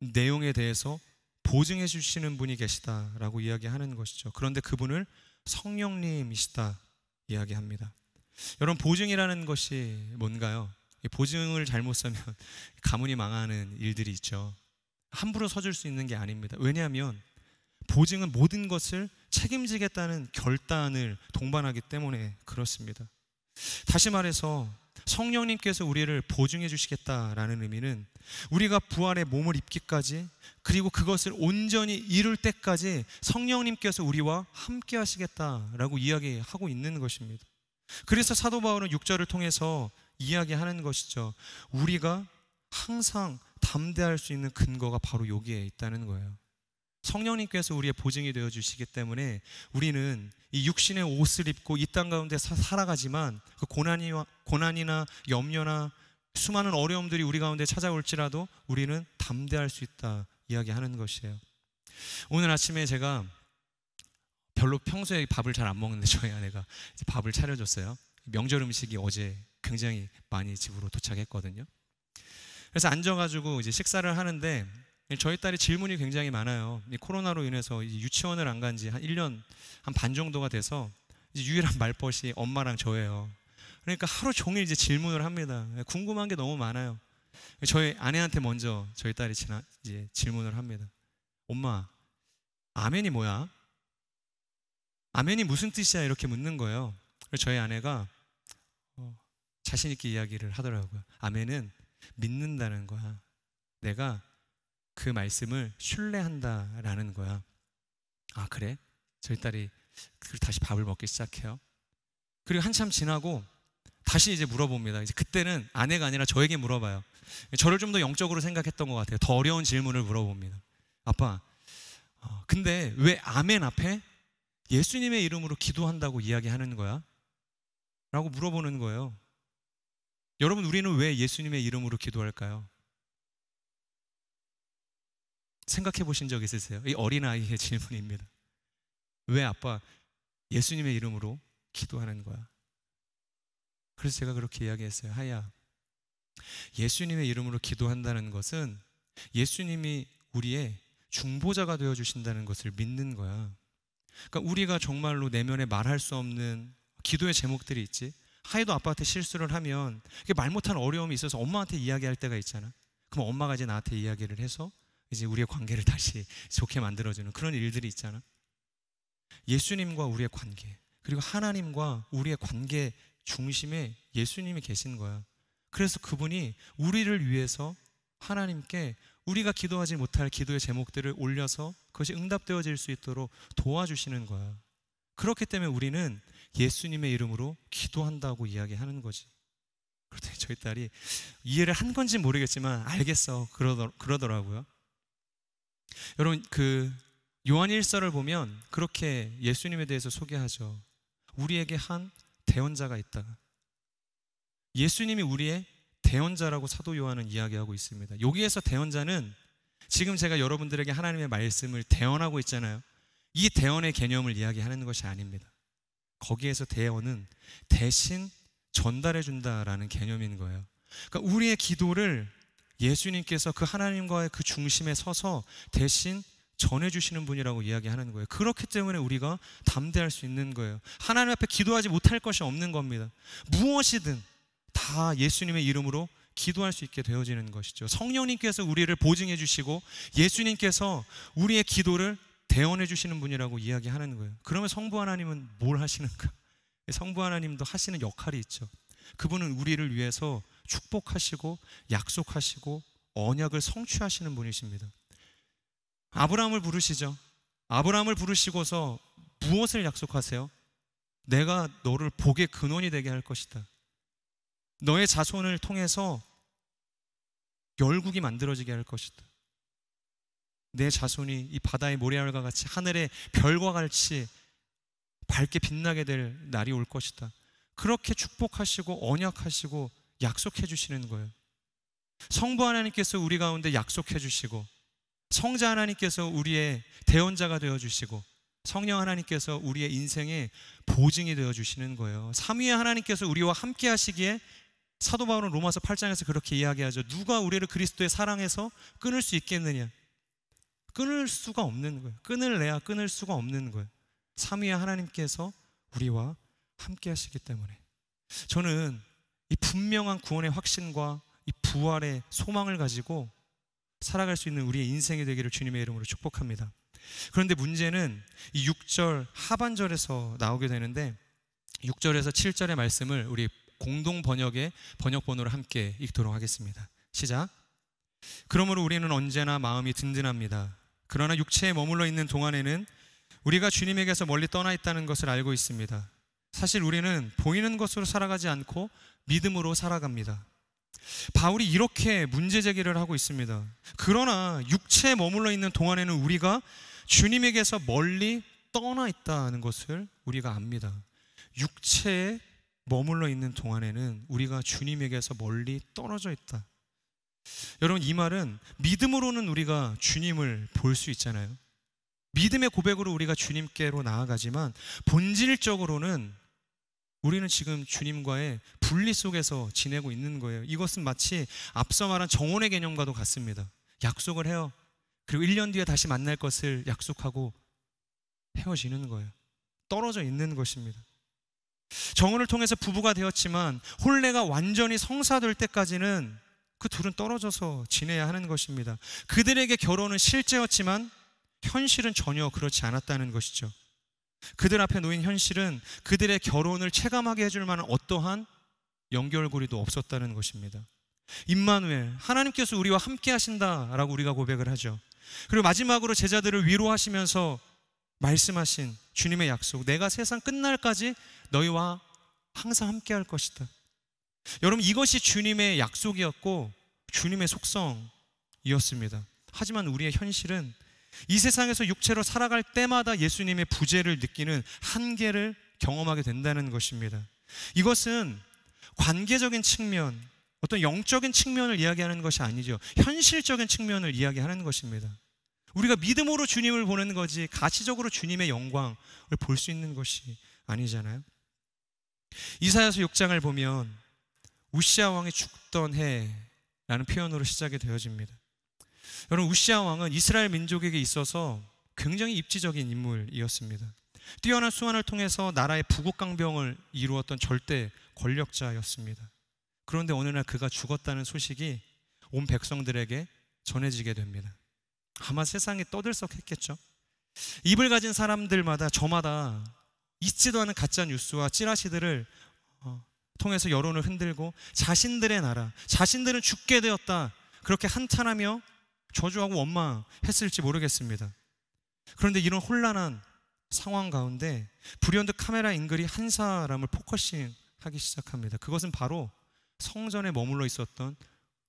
내용에 대해서 보증해 주시는 분이 계시다라고 이야기하는 것이죠. 그런데 그분을 성령님이시다 이야기합니다. 여러분 보증이라는 것이 뭔가요? 보증을 잘못 쓰면 가문이 망하는 일들이 있죠. 함부로 서줄 수 있는 게 아닙니다. 왜냐하면 보증은 모든 것을 책임지겠다는 결단을 동반하기 때문에 그렇습니다. 다시 말해서 성령님께서 우리를 보증해 주시겠다라는 의미는 우리가 부활의 몸을 입기까지 그리고 그것을 온전히 이룰 때까지 성령님께서 우리와 함께 하시겠다라고 이야기하고 있는 것입니다. 그래서 사도 바울은 6절을 통해서 이야기하는 것이죠. 우리가 항상 담대할 수 있는 근거가 바로 여기에 있다는 거예요. 성령님께서 우리의 보증이 되어 주시기 때문에 우리는 이 육신의 옷을 입고 이 땅 가운데 살아가지만 그 고난이 고난이나 염려나 수많은 어려움들이 우리 가운데 찾아올지라도 우리는 담대할 수 있다 이야기하는 것이에요. 오늘 아침에 제가 별로 평소에 밥을 잘 안 먹는데 저희 아내가 밥을 차려줬어요. 명절 음식이 어제 굉장히 많이 집으로 도착했거든요. 그래서 앉아가지고 이제 식사를 하는데 예, 저희 딸이 질문이 굉장히 많아요. 코로나로 인해서 유치원을 안 간지 한 1년 한 반 정도가 돼서 유일한 말벗이 엄마랑 저예요. 그러니까 하루 종일 이제 질문을 합니다. 예, 궁금한 게 너무 많아요. 예, 저희 아내한테 먼저 저희 딸이 지나, 이제 질문을 합니다. 엄마, 아멘이 뭐야? 아멘이 무슨 뜻이야? 이렇게 묻는 거예요. 그래서 저희 아내가 어, 자신있게 이야기를 하더라고요. 아멘은 믿는다는 거야. 내가 그 말씀을 신뢰한다라는 거야. 아, 그래? 저희 딸이 다시 밥을 먹기 시작해요. 그리고 한참 지나고 다시 이제 물어봅니다. 이제 그때는 아내가 아니라 저에게 물어봐요. 저를 좀 더 영적으로 생각했던 것 같아요. 더 어려운 질문을 물어봅니다. 아빠, 어, 근데 왜 아멘 앞에 예수님의 이름으로 기도한다고 이야기하는 거야? 라고 물어보는 거예요. 여러분, 우리는 왜 예수님의 이름으로 기도할까요? 생각해 보신 적 있으세요? 이 어린아이의 질문입니다. 왜 아빠 예수님의 이름으로 기도하는 거야? 그래서 제가 그렇게 이야기했어요. 하야, 예수님의 이름으로 기도한다는 것은 예수님이 우리의 중보자가 되어 주신다는 것을 믿는 거야. 그러니까 우리가 정말로 내면에 말할 수 없는 기도의 제목들이 있지. 하이도 아빠한테 실수를 하면 말 못한 어려움이 있어서 엄마한테 이야기할 때가 있잖아. 그럼 엄마가 이제 나한테 이야기를 해서 이제 우리의 관계를 다시 좋게 만들어주는 그런 일들이 있잖아. 예수님과 우리의 관계, 그리고 하나님과 우리의 관계 중심에 예수님이 계신 거야. 그래서 그분이 우리를 위해서 하나님께 우리가 기도하지 못할 기도의 제목들을 올려서 그것이 응답되어질 수 있도록 도와주시는 거야. 그렇기 때문에 우리는 예수님의 이름으로 기도한다고 이야기하는 거지. 그랬더니 저희 딸이 이해를 한 건지 모르겠지만 알겠어 그러더, 그러더라고요. 여러분 그 요한일서를 보면 그렇게 예수님에 대해서 소개하죠. 우리에게 한 대언자가 있다. 예수님이 우리의 대언자라고 사도 요한은 이야기하고 있습니다. 여기에서 대언자는 지금 제가 여러분들에게 하나님의 말씀을 대언하고 있잖아요. 이 대언의 개념을 이야기하는 것이 아닙니다. 거기에서 대언은 대신 전달해 준다라는 개념인 거예요. 그러니까 우리의 기도를 예수님께서 그 하나님과의 그 중심에 서서 대신 전해주시는 분이라고 이야기하는 거예요. 그렇기 때문에 우리가 담대할 수 있는 거예요. 하나님 앞에 기도하지 못할 것이 없는 겁니다. 무엇이든 다 예수님의 이름으로 기도할 수 있게 되어지는 것이죠. 성령님께서 우리를 보증해 주시고 예수님께서 우리의 기도를 대원해 주시는 분이라고 이야기하는 거예요. 그러면 성부 하나님은 뭘 하시는가? 성부 하나님도 하시는 역할이 있죠. 그분은 우리를 위해서 축복하시고 약속하시고 언약을 성취하시는 분이십니다. 아브라함을 부르시죠. 아브라함을 부르시고서 무엇을 약속하세요? 내가 너를 복의 근원이 되게 할 것이다. 너의 자손을 통해서 열국이 만들어지게 할 것이다. 내 자손이 이 바다의 모래알과 같이 하늘의 별과 같이 밝게 빛나게 될 날이 올 것이다. 그렇게 축복하시고 언약하시고 약속해 주시는 거예요. 성부 하나님께서 우리 가운데 약속해 주시고 성자 하나님께서 우리의 대언자가 되어 주시고 성령 하나님께서 우리의 인생의 보증이 되어 주시는 거예요. 삼위의 하나님께서 우리와 함께 하시기에 사도 바울은 로마서 8장에서 그렇게 이야기하죠. 누가 우리를 그리스도의 사랑에서 끊을 수 있겠느냐? 끊을 수가 없는 거예요. 끊을래야 끊을 수가 없는 거예요. 삼위의 하나님께서 우리와 함께 하시기 때문에 저는 이 분명한 구원의 확신과 이 부활의 소망을 가지고 살아갈 수 있는 우리의 인생이 되기를 주님의 이름으로 축복합니다. 그런데 문제는 이 6절 하반절에서 나오게 되는데 6절에서 7절의 말씀을 우리 공동 번역의 번역 번호를 함께 읽도록 하겠습니다. 시작. 그러므로 우리는 언제나 마음이 든든합니다. 그러나 육체에 머물러 있는 동안에는 우리가 주님에게서 멀리 떠나 있다는 것을 알고 있습니다. 사실 우리는 보이는 것으로 살아가지 않고 믿음으로 살아갑니다. 바울이 이렇게 문제 제기를 하고 있습니다. 그러나 육체에 머물러 있는 동안에는 우리가 주님에게서 멀리 떠나 있다는 것을 우리가 압니다. 육체에 머물러 있는 동안에는 우리가 주님에게서 멀리 떨어져 있다. 여러분, 이 말은 믿음으로는 우리가 주님을 볼 수 있잖아요. 믿음의 고백으로 우리가 주님께로 나아가지만 본질적으로는 우리는 지금 주님과의 분리 속에서 지내고 있는 거예요. 이것은 마치 앞서 말한 정원의 개념과도 같습니다. 약속을 해요. 그리고 1년 뒤에 다시 만날 것을 약속하고 헤어지는 거예요. 떨어져 있는 것입니다. 정원을 통해서 부부가 되었지만 혼례가 완전히 성사될 때까지는 그 둘은 떨어져서 지내야 하는 것입니다. 그들에게 결혼은 실제였지만 현실은 전혀 그렇지 않았다는 것이죠. 그들 앞에 놓인 현실은 그들의 결혼을 체감하게 해줄 만한 어떠한 연결고리도 없었다는 것입니다. 임마누엘 하나님께서 우리와 함께 하신다라고 우리가 고백을 하죠. 그리고 마지막으로 제자들을 위로하시면서 말씀하신 주님의 약속 내가 세상 끝날까지 너희와 항상 함께 할 것이다. 여러분 이것이 주님의 약속이었고 주님의 속성이었습니다. 하지만 우리의 현실은 이 세상에서 육체로 살아갈 때마다 예수님의 부재를 느끼는 한계를 경험하게 된다는 것입니다. 이것은 관계적인 측면, 어떤 영적인 측면을 이야기하는 것이 아니죠. 현실적인 측면을 이야기하는 것입니다. 우리가 믿음으로 주님을 보는 거지 가치적으로 주님의 영광을 볼 수 있는 것이 아니잖아요. 이사야서 6장을 보면 우시아 왕이 죽던 해라는 표현으로 시작이 되어집니다. 여러분 우시아 왕은 이스라엘 민족에게 있어서 굉장히 입지적인 인물이었습니다. 뛰어난 수완을 통해서 나라의 부국강병을 이루었던 절대 권력자였습니다. 그런데 어느 날 그가 죽었다는 소식이 온 백성들에게 전해지게 됩니다. 아마 세상이 떠들썩했겠죠. 입을 가진 사람들마다 저마다 있지도 않은 가짜 뉴스와 찌라시들을 어, 통해서 여론을 흔들고 자신들의 나라, 자신들은 죽게 되었다. 그렇게 한탄하며 저주하고 원망했을지 모르겠습니다. 그런데 이런 혼란한 상황 가운데 불현듯 카메라 앵글이 한 사람을 포커싱 하기 시작합니다. 그것은 바로 성전에 머물러 있었던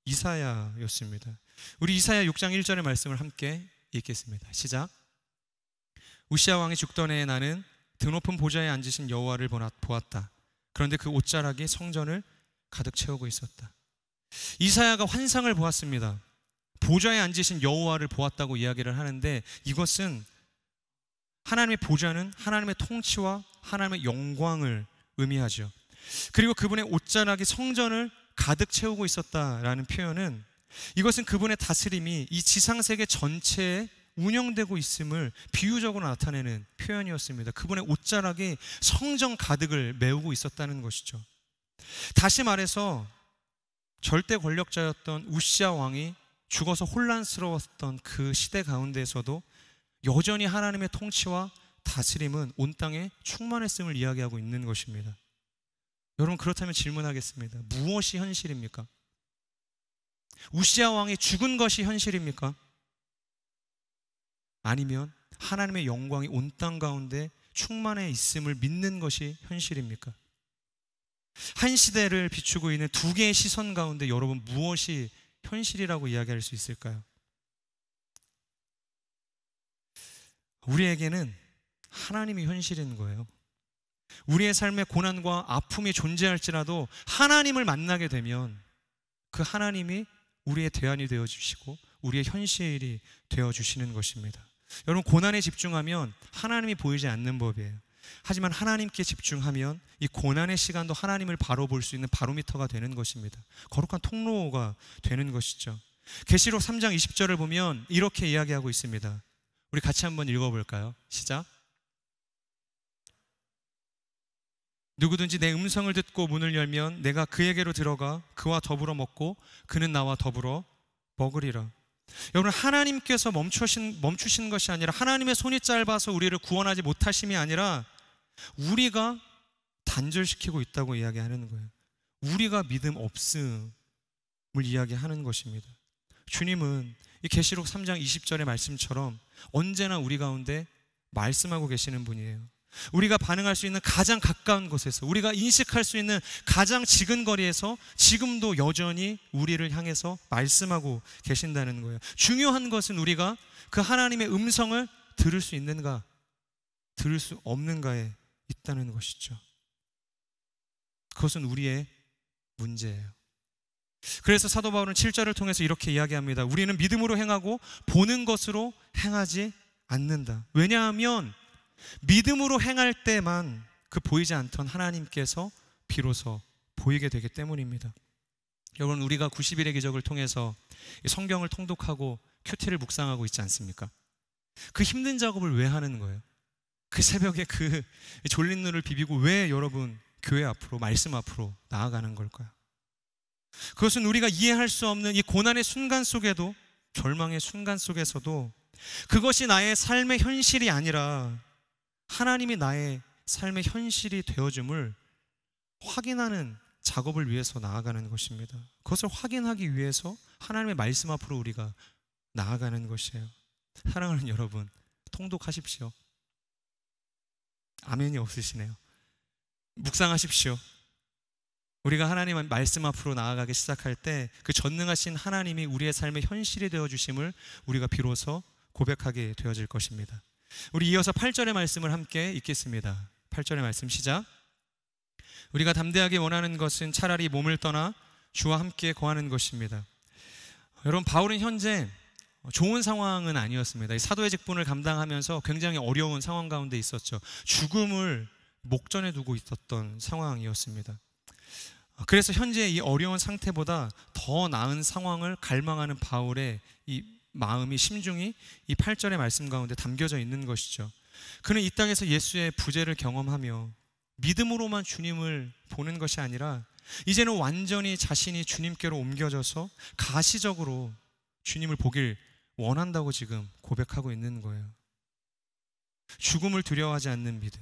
이사야였습니다. 우리 이사야 6장 1절의 말씀을 함께 읽겠습니다. 시작. 우시아 왕이 죽던 해에 나는 드높은 보좌에 앉으신 여호와를 보았다. 그런데 그 옷자락이 성전을 가득 채우고 있었다. 이사야가 환상을 보았습니다. 보좌에 앉으신 여호와를 보았다고 이야기를 하는데 이것은 하나님의 보좌는 하나님의 통치와 하나님의 영광을 의미하죠. 그리고 그분의 옷자락이 성전을 가득 채우고 있었다라는 표현은 이것은 그분의 다스림이 이 지상세계 전체에 운영되고 있음을 비유적으로 나타내는 표현이었습니다. 그분의 옷자락이 성전 가득을 메우고 있었다는 것이죠. 다시 말해서 절대 권력자였던 우시아 왕이 죽어서 혼란스러웠던 그 시대 가운데에서도 여전히 하나님의 통치와 다스림은 온 땅에 충만했음을 이야기하고 있는 것입니다. 여러분 그렇다면 질문하겠습니다. 무엇이 현실입니까? 우시아 왕이 죽은 것이 현실입니까? 아니면 하나님의 영광이 온 땅 가운데 충만해 있음을 믿는 것이 현실입니까? 한 시대를 비추고 있는 두 개의 시선 가운데 여러분 무엇이 현실이라고 이야기할 수 있을까요? 우리에게는 하나님이 현실인 거예요. 우리의 삶에 고난과 아픔이 존재할지라도 하나님을 만나게 되면 그 하나님이 우리의 대안이 되어 주시고 우리의 현실이 되어 주시는 것입니다. 여러분 고난에 집중하면 하나님이 보이지 않는 법이에요. 하지만 하나님께 집중하면 이 고난의 시간도 하나님을 바로 볼 수 있는 바로미터가 되는 것입니다. 거룩한 통로가 되는 것이죠. 계시록 3장 20절을 보면 이렇게 이야기하고 있습니다. 우리 같이 한번 읽어 볼까요? 시작. 누구든지 내 음성을 듣고 문을 열면 내가 그에게로 들어가 그와 더불어 먹고 그는 나와 더불어 먹으리라. 여러분 하나님께서 멈추신 멈추신 것이 아니라 하나님의 손이 짧아서 우리를 구원하지 못하심이 아니라 우리가 단절시키고 있다고 이야기하는 거예요. 우리가 믿음 없음을 이야기하는 것입니다. 주님은 이 계시록 3장 20절의 말씀처럼 언제나 우리 가운데 말씀하고 계시는 분이에요. 우리가 반응할 수 있는 가장 가까운 곳에서 우리가 인식할 수 있는 가장 지근 거리에서 지금도 여전히 우리를 향해서 말씀하고 계신다는 거예요. 중요한 것은 우리가 그 하나님의 음성을 들을 수 있는가 들을 수없는가의 있다는 것이죠. 그것은 우리의 문제예요. 그래서 사도 바울은 7절을 통해서 이렇게 이야기합니다. 우리는 믿음으로 행하고 보는 것으로 행하지 않는다. 왜냐하면 믿음으로 행할 때만 그 보이지 않던 하나님께서 비로소 보이게 되기 때문입니다. 여러분 우리가 90일의 기적을 통해서 성경을 통독하고 큐티를 묵상하고 있지 않습니까? 그 힘든 작업을 왜 하는 거예요? 그 새벽에 그 졸린 눈을 비비고 왜 여러분 교회 앞으로, 말씀 앞으로 나아가는 걸까요? 그것은 우리가 이해할 수 없는 이 고난의 순간 속에도 절망의 순간 속에서도 그것이 나의 삶의 현실이 아니라 하나님이 나의 삶의 현실이 되어줌을 확인하는 작업을 위해서 나아가는 것입니다. 그것을 확인하기 위해서 하나님의 말씀 앞으로 우리가 나아가는 것이에요. 사랑하는 여러분, 통독하십시오. 아멘이 없으시네요. 묵상하십시오. 우리가 하나님 말씀 앞으로 나아가기 시작할 때 그 전능하신 하나님이 우리의 삶의 현실이 되어 주심을 우리가 비로소 고백하게 되어질 것입니다. 우리 이어서 8절의 말씀을 함께 읽겠습니다. 8절의 말씀 시작. 우리가 담대하게 원하는 것은 차라리 몸을 떠나 주와 함께 거하는 것입니다. 여러분 바울은 현재 좋은 상황은 아니었습니다. 사도의 직분을 감당하면서 굉장히 어려운 상황 가운데 있었죠. 죽음을 목전에 두고 있었던 상황이었습니다. 그래서 현재 이 어려운 상태보다 더 나은 상황을 갈망하는 바울의 이 마음이 심중이 이 8절의 말씀 가운데 담겨져 있는 것이죠. 그는 이 땅에서 예수의 부재를 경험하며 믿음으로만 주님을 보는 것이 아니라 이제는 완전히 자신이 주님께로 옮겨져서 가시적으로 주님을 보길 원한다고 지금 고백하고 있는 거예요. 죽음을 두려워하지 않는 믿음,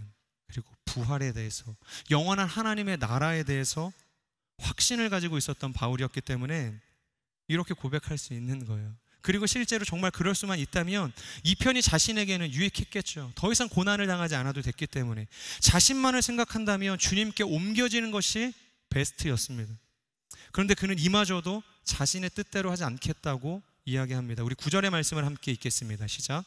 그리고 부활에 대해서, 영원한 하나님의 나라에 대해서 확신을 가지고 있었던 바울이었기 때문에 이렇게 고백할 수 있는 거예요. 그리고 실제로 정말 그럴 수만 있다면 이 편이 자신에게는 유익했겠죠. 더 이상 고난을 당하지 않아도 됐기 때문에 자신만을 생각한다면 주님께 옮겨지는 것이 베스트였습니다. 그런데 그는 이마저도 자신의 뜻대로 하지 않겠다고 이야기합니다. 우리 구절의 말씀을 함께 읽겠습니다. 시작.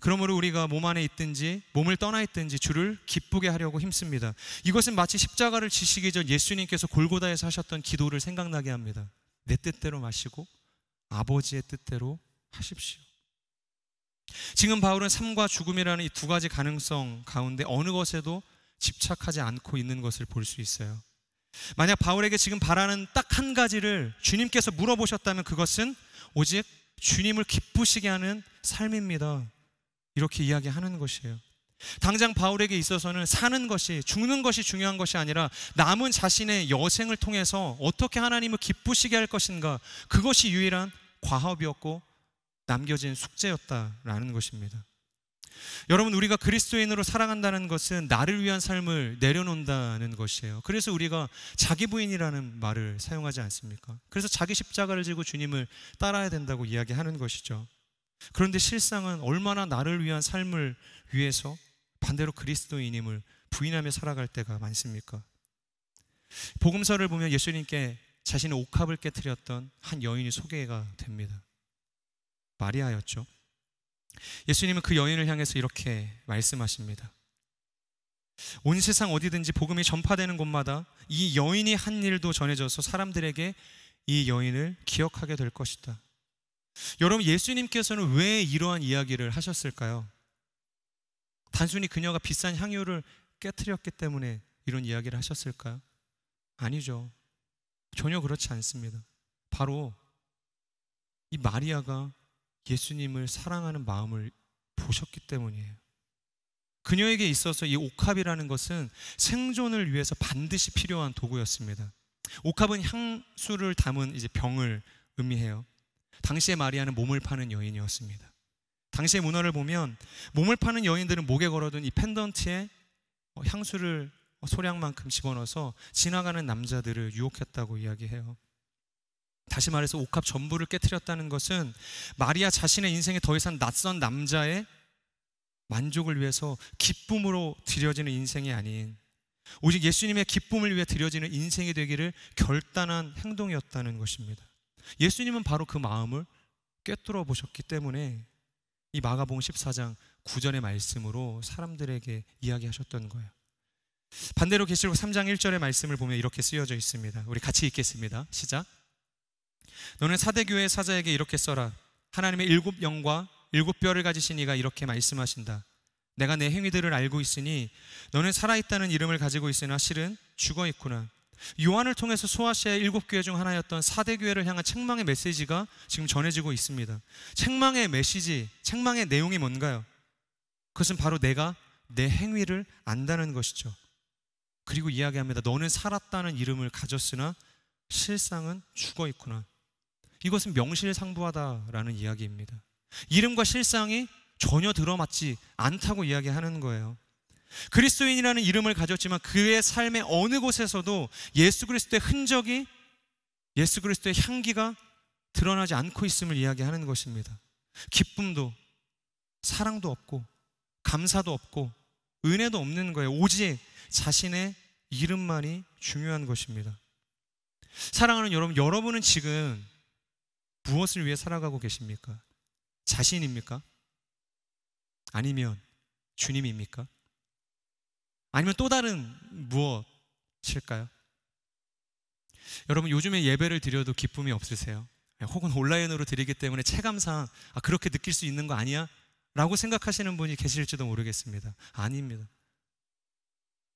그러므로 우리가 몸 안에 있든지 몸을 떠나 있든지 주를 기쁘게 하려고 힘씁니다. 이것은 마치 십자가를 지시기 전 예수님께서 골고다에서 하셨던 기도를 생각나게 합니다. 내 뜻대로 마시고 아버지의 뜻대로 하십시오. 지금 바울은 삶과 죽음이라는 이 두 가지 가능성 가운데 어느 것에도 집착하지 않고 있는 것을 볼 수 있어요. 만약 바울에게 지금 바라는 딱 한 가지를 주님께서 물어보셨다면 그것은 오직 주님을 기쁘시게 하는 삶입니다. 이렇게 이야기하는 것이에요. 당장 바울에게 있어서는 사는 것이 죽는 것이 중요한 것이 아니라 남은 자신의 여생을 통해서 어떻게 하나님을 기쁘시게 할 것인가 그것이 유일한 과업이었고 남겨진 숙제였다라는 것입니다. 여러분 우리가 그리스도인으로 살아간다는 것은 나를 위한 삶을 내려놓는다는 것이에요. 그래서 우리가 자기 부인이라는 말을 사용하지 않습니까? 그래서 자기 십자가를 지고 주님을 따라야 된다고 이야기하는 것이죠. 그런데 실상은 얼마나 나를 위한 삶을 위해서 반대로 그리스도인임을 부인하며 살아갈 때가 많습니까? 복음서를 보면 예수님께 자신의 옥합을 깨뜨렸던 한 여인이 소개가 됩니다. 마리아였죠. 예수님은 그 여인을 향해서 이렇게 말씀하십니다. 온 세상 어디든지 복음이 전파되는 곳마다 이 여인이 한 일도 전해져서 사람들에게 이 여인을 기억하게 될 것이다. 여러분, 예수님께서는 왜 이러한 이야기를 하셨을까요? 단순히 그녀가 비싼 향유를 깨뜨렸기 때문에 이런 이야기를 하셨을까요? 아니죠. 전혀 그렇지 않습니다. 바로 이 마리아가 예수님을 사랑하는 마음을 보셨기 때문이에요. 그녀에게 있어서 이 옥합이라는 것은 생존을 위해서 반드시 필요한 도구였습니다. 옥합은 향수를 담은 이제 병을 의미해요. 당시에 마리아는 몸을 파는 여인이었습니다. 당시의 문화를 보면 몸을 파는 여인들은 목에 걸어둔 이 펜던트에 어, 향수를 소량만큼 집어넣어서 지나가는 남자들을 유혹했다고 이야기해요. 다시 말해서 옥합 전부를 깨뜨렸다는 것은 마리아 자신의 인생에 더 이상 낯선 남자의 만족을 위해서 기쁨으로 드려지는 인생이 아닌 오직 예수님의 기쁨을 위해 드려지는 인생이 되기를 결단한 행동이었다는 것입니다. 예수님은 바로 그 마음을 꿰뚫어 보셨기 때문에 이 마가복음 14장 9절의 말씀으로 사람들에게 이야기하셨던 거예요. 반대로 계시록 3장 1절의 말씀을 보면 이렇게 쓰여져 있습니다. 우리 같이 읽겠습니다. 시작. 너는 사대교회 사자에게 이렇게 써라. 하나님의 일곱 영과 일곱 뼈를 가지신 이가 이렇게 말씀하신다. 내가 내 행위들을 알고 있으니 너는 살아있다는 이름을 가지고 있으나 실은 죽어 있구나. 요한을 통해서 소아시아의 일곱 교회 중 하나였던 사대교회를 향한 책망의 메시지가 지금 전해지고 있습니다. 책망의 메시지, 책망의 내용이 뭔가요? 그것은 바로 내가 내 행위를 안다는 것이죠. 그리고 이야기합니다. 너는 살았다는 이름을 가졌으나 실상은 죽어 있구나. 이것은 명실상부하다라는 이야기입니다. 이름과 실상이 전혀 들어맞지 않다고 이야기하는 거예요. 그리스도인이라는 이름을 가졌지만 그의 삶의 어느 곳에서도 예수 그리스도의 흔적이 예수 그리스도의 향기가 드러나지 않고 있음을 이야기하는 것입니다. 기쁨도 사랑도 없고 감사도 없고 은혜도 없는 거예요. 오직 자신의 이름만이 중요한 것입니다. 사랑하는 여러분, 여러분은 지금 무엇을 위해 살아가고 계십니까? 자신입니까? 아니면 주님입니까? 아니면 또 다른 무엇일까요? 여러분 요즘에 예배를 드려도 기쁨이 없으세요? 혹은 온라인으로 드리기 때문에 체감상 아, 그렇게 느낄 수 있는 거 아니야? 라고 생각하시는 분이 계실지도 모르겠습니다. 아닙니다.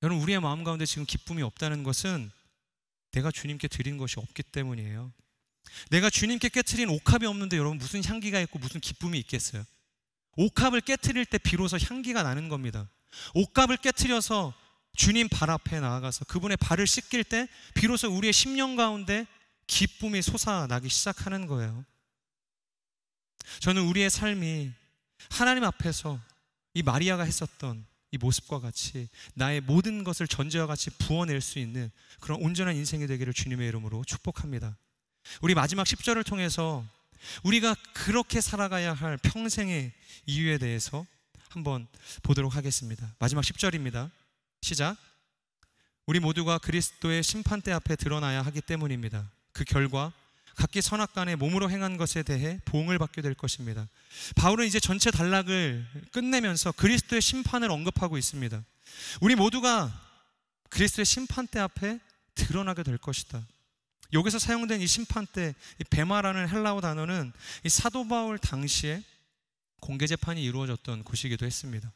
여러분 우리의 마음 가운데 지금 기쁨이 없다는 것은 내가 주님께 드린 것이 없기 때문이에요. 내가 주님께 깨트린 옥합이 없는데 여러분 무슨 향기가 있고 무슨 기쁨이 있겠어요? 옥합을 깨트릴 때 비로소 향기가 나는 겁니다. 옥합을 깨트려서 주님 발 앞에 나아가서 그분의 발을 씻길 때 비로소 우리의 심년 가운데 기쁨이 솟아나기 시작하는 거예요. 저는 우리의 삶이 하나님 앞에서 이 마리아가 했었던 이 모습과 같이 나의 모든 것을 전제와 같이 부어낼 수 있는 그런 온전한 인생이 되기를 주님의 이름으로 축복합니다. 우리 마지막 10절을 통해서 우리가 그렇게 살아가야 할 평생의 이유에 대해서 한번 보도록 하겠습니다. 마지막 10절입니다. 시작. 우리 모두가 그리스도의 심판대 앞에 드러나야 하기 때문입니다. 그 결과 각기 선악간에 몸으로 행한 것에 대해 보응을 받게 될 것입니다. 바울은 이제 전체 단락을 끝내면서 그리스도의 심판을 언급하고 있습니다. 우리 모두가 그리스도의 심판대 앞에 드러나게 될 것이다. 여기서 사용된 이심판 때, 이 베마라는 헬라어 단어는 이 사도 바울 당시에 공개 재판이 이루어졌던 곳이기도 했습니다.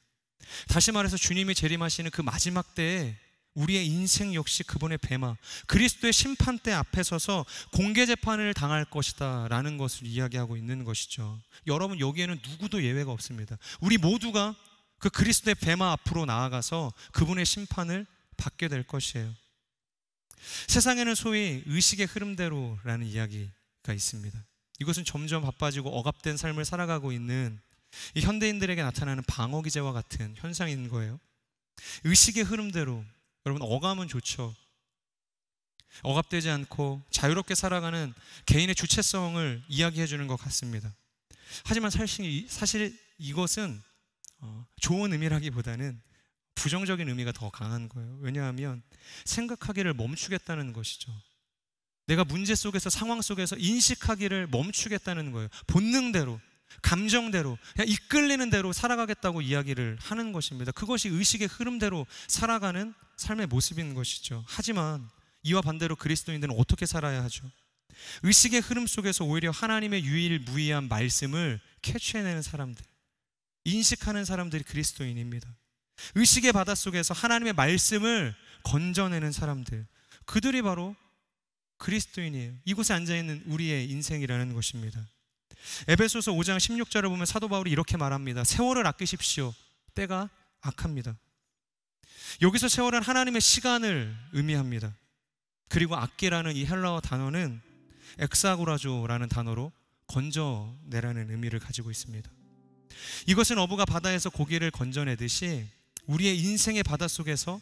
다시 말해서 주님이 재림하시는 그 마지막 때에 우리의 인생 역시 그분의 배마 그리스도의 심판대 앞에 서서 공개 재판을 당할 것이다라는 것을 이야기하고 있는 것이죠. 여러분 여기에는 누구도 예외가 없습니다. 우리 모두가 그 그리스도의 배마 앞으로 나아가서 그분의 심판을 받게 될 것이에요. 세상에는 소위 의식의 흐름대로라는 이야기가 있습니다. 이것은 점점 바빠지고 억압된 삶을 살아가고 있는 이 현대인들에게 나타나는 방어 기제와 같은 현상인 거예요. 의식의 흐름대로 여러분 억압은 좋죠. 억압되지 않고 자유롭게 살아가는 개인의 주체성을 이야기해 주는 것 같습니다. 하지만 사실, 사실 이것은 어, 좋은 의미라기보다는 부정적인 의미가 더 강한 거예요. 왜냐하면 생각하기를 멈추겠다는 것이죠. 내가 문제 속에서 상황 속에서 인식하기를 멈추겠다는 거예요. 본능대로, 감정대로, 그냥 이끌리는 대로 살아가겠다고 이야기를 하는 것입니다. 그것이 의식의 흐름대로 살아가는 삶의 모습인 것이죠. 하지만 이와 반대로 그리스도인들은 어떻게 살아야 하죠? 의식의 흐름 속에서 오히려 하나님의 유일무이한 말씀을 캐치해내는 사람들, 인식하는 사람들이 그리스도인입니다. 의식의 바다속에서 하나님의 말씀을 건져내는 사람들. 그들이 바로 그리스도인이에요. 이곳에 앉아 있는 우리의 인생이라는 것입니다. 에베소서 5장 16절을 보면 사도 바울이 이렇게 말합니다. 세월을 아끼십시오. 때가 악합니다. 여기서 세월은 하나님의 시간을 의미합니다. 그리고 악기라는이 헬라어 단어는 엑사고라조라는 단어로 건져내라는 의미를 가지고 있습니다. 이것은 어부가 바다에서 고기를 건져내듯이 우리의 인생의 바다 속에서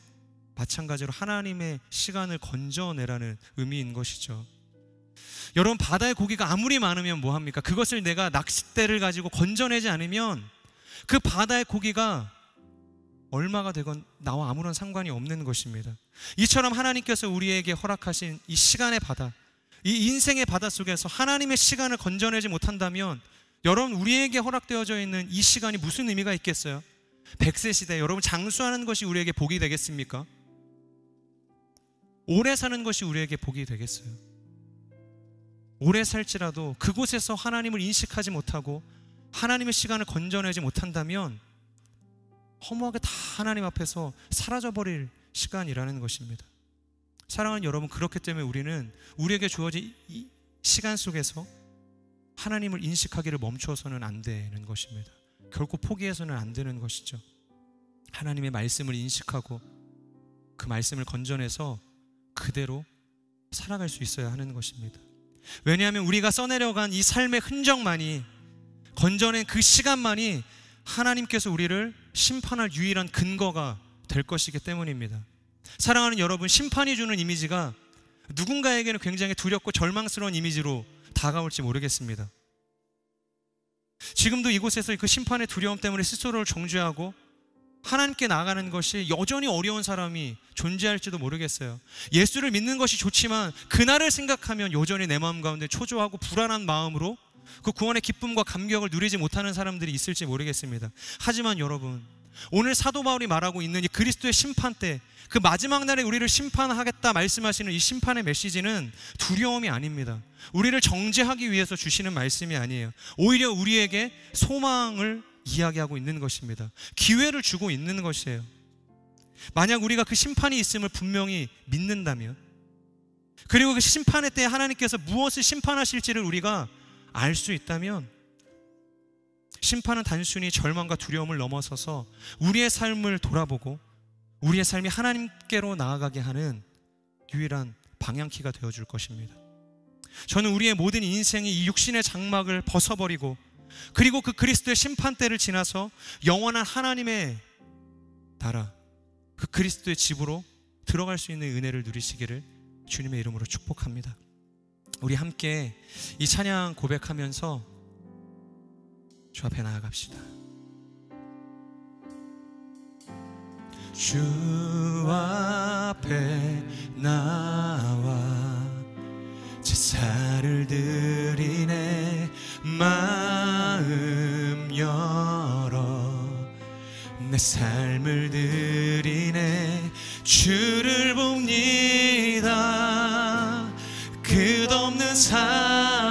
마찬가지로 하나님의 시간을 건져내라는 의미인 것이죠. 여러분 바다의 고기가 아무리 많으면 뭐 합니까? 그것을 내가 낚싯대를 가지고 건져내지 않으면 그 바다의 고기가 얼마가 되건 나와 아무런 상관이 없는 것입니다. 이처럼 하나님께서 우리에게 허락하신 이 시간의 바다, 이 인생의 바다 속에서 하나님의 시간을 건져내지 못한다면 여러분 우리에게 허락되어져 있는 이 시간이 무슨 의미가 있겠어요? 100세 시대 여러분 장수하는 것이 우리에게 복이 되겠습니까? 오래 사는 것이 우리에게 복이 되겠어요. 오래 살지라도 그곳에서 하나님을 인식하지 못하고 하나님의 시간을 건져내지 못한다면 허무하게 다 하나님 앞에서 사라져버릴 시간이라는 것입니다. 사랑하는 여러분, 그렇기 때문에 우리는 우리에게 주어진 이 시간 속에서 하나님을 인식하기를 멈추서는안 되는 것입니다. 결코 포기해서는 안 되는 것이죠. 하나님의 말씀을 인식하고 그 말씀을 건져내서 그대로 살아갈 수 있어야 하는 것입니다. 왜냐하면 우리가 써내려간 이 삶의 흔적만이 건져낸 그 시간만이 하나님께서 우리를 심판할 유일한 근거가 될 것이기 때문입니다. 사랑하는 여러분, 심판이 주는 이미지가 누군가에게는 굉장히 두렵고 절망스러운 이미지로 다가올지 모르겠습니다. 지금도 이곳에서 그 심판의 두려움 때문에 스스로를 정죄하고 하나님께 나가는 아 것이 여전히 어려운 사람이 존재할지도 모르겠어요. 예수를 믿는 것이 좋지만 그날을 생각하면 여전히 내 마음 가운데 초조하고 불안한 마음으로 그 구원의 기쁨과 감격을 누리지 못하는 사람들이 있을지 모르겠습니다. 하지만 여러분, 오늘 사도 바울이 말하고 있는 이 그리스도의 심판 때 그 마지막 날에 우리를 심판하겠다 말씀하시는 이 심판의 메시지는 두려움이 아닙니다. 우리를 정죄하기 위해서 주시는 말씀이 아니에요. 오히려 우리에게 소망을 이야기하고 있는 것입니다. 기회를 주고 있는 것이에요. 만약 우리가 그 심판이 있음을 분명히 믿는다면 그리고 그 심판의 때 하나님께서 무엇을 심판하실지를 우리가 알 수 있다면 심판은 단순히 절망과 두려움을 넘어서서 우리의 삶을 돌아보고 우리의 삶이 하나님께로 나아가게 하는 유일한 방향키가 되어줄 것입니다. 저는 우리의 모든 인생이 이 육신의 장막을 벗어버리고 그리고 그 그리스도의 심판대를 지나서 영원한 하나님의 나라, 그 그리스도의 집으로 들어갈 수 있는 은혜를 누리시기를 주님의 이름으로 축복합니다. 우리 함께 이 찬양 고백하면서 주 앞에 나아갑시다. 주 앞에 나와 제사를 드리네 마음 열어 내 삶을 드리네 주를 봅니다 끝없는 삶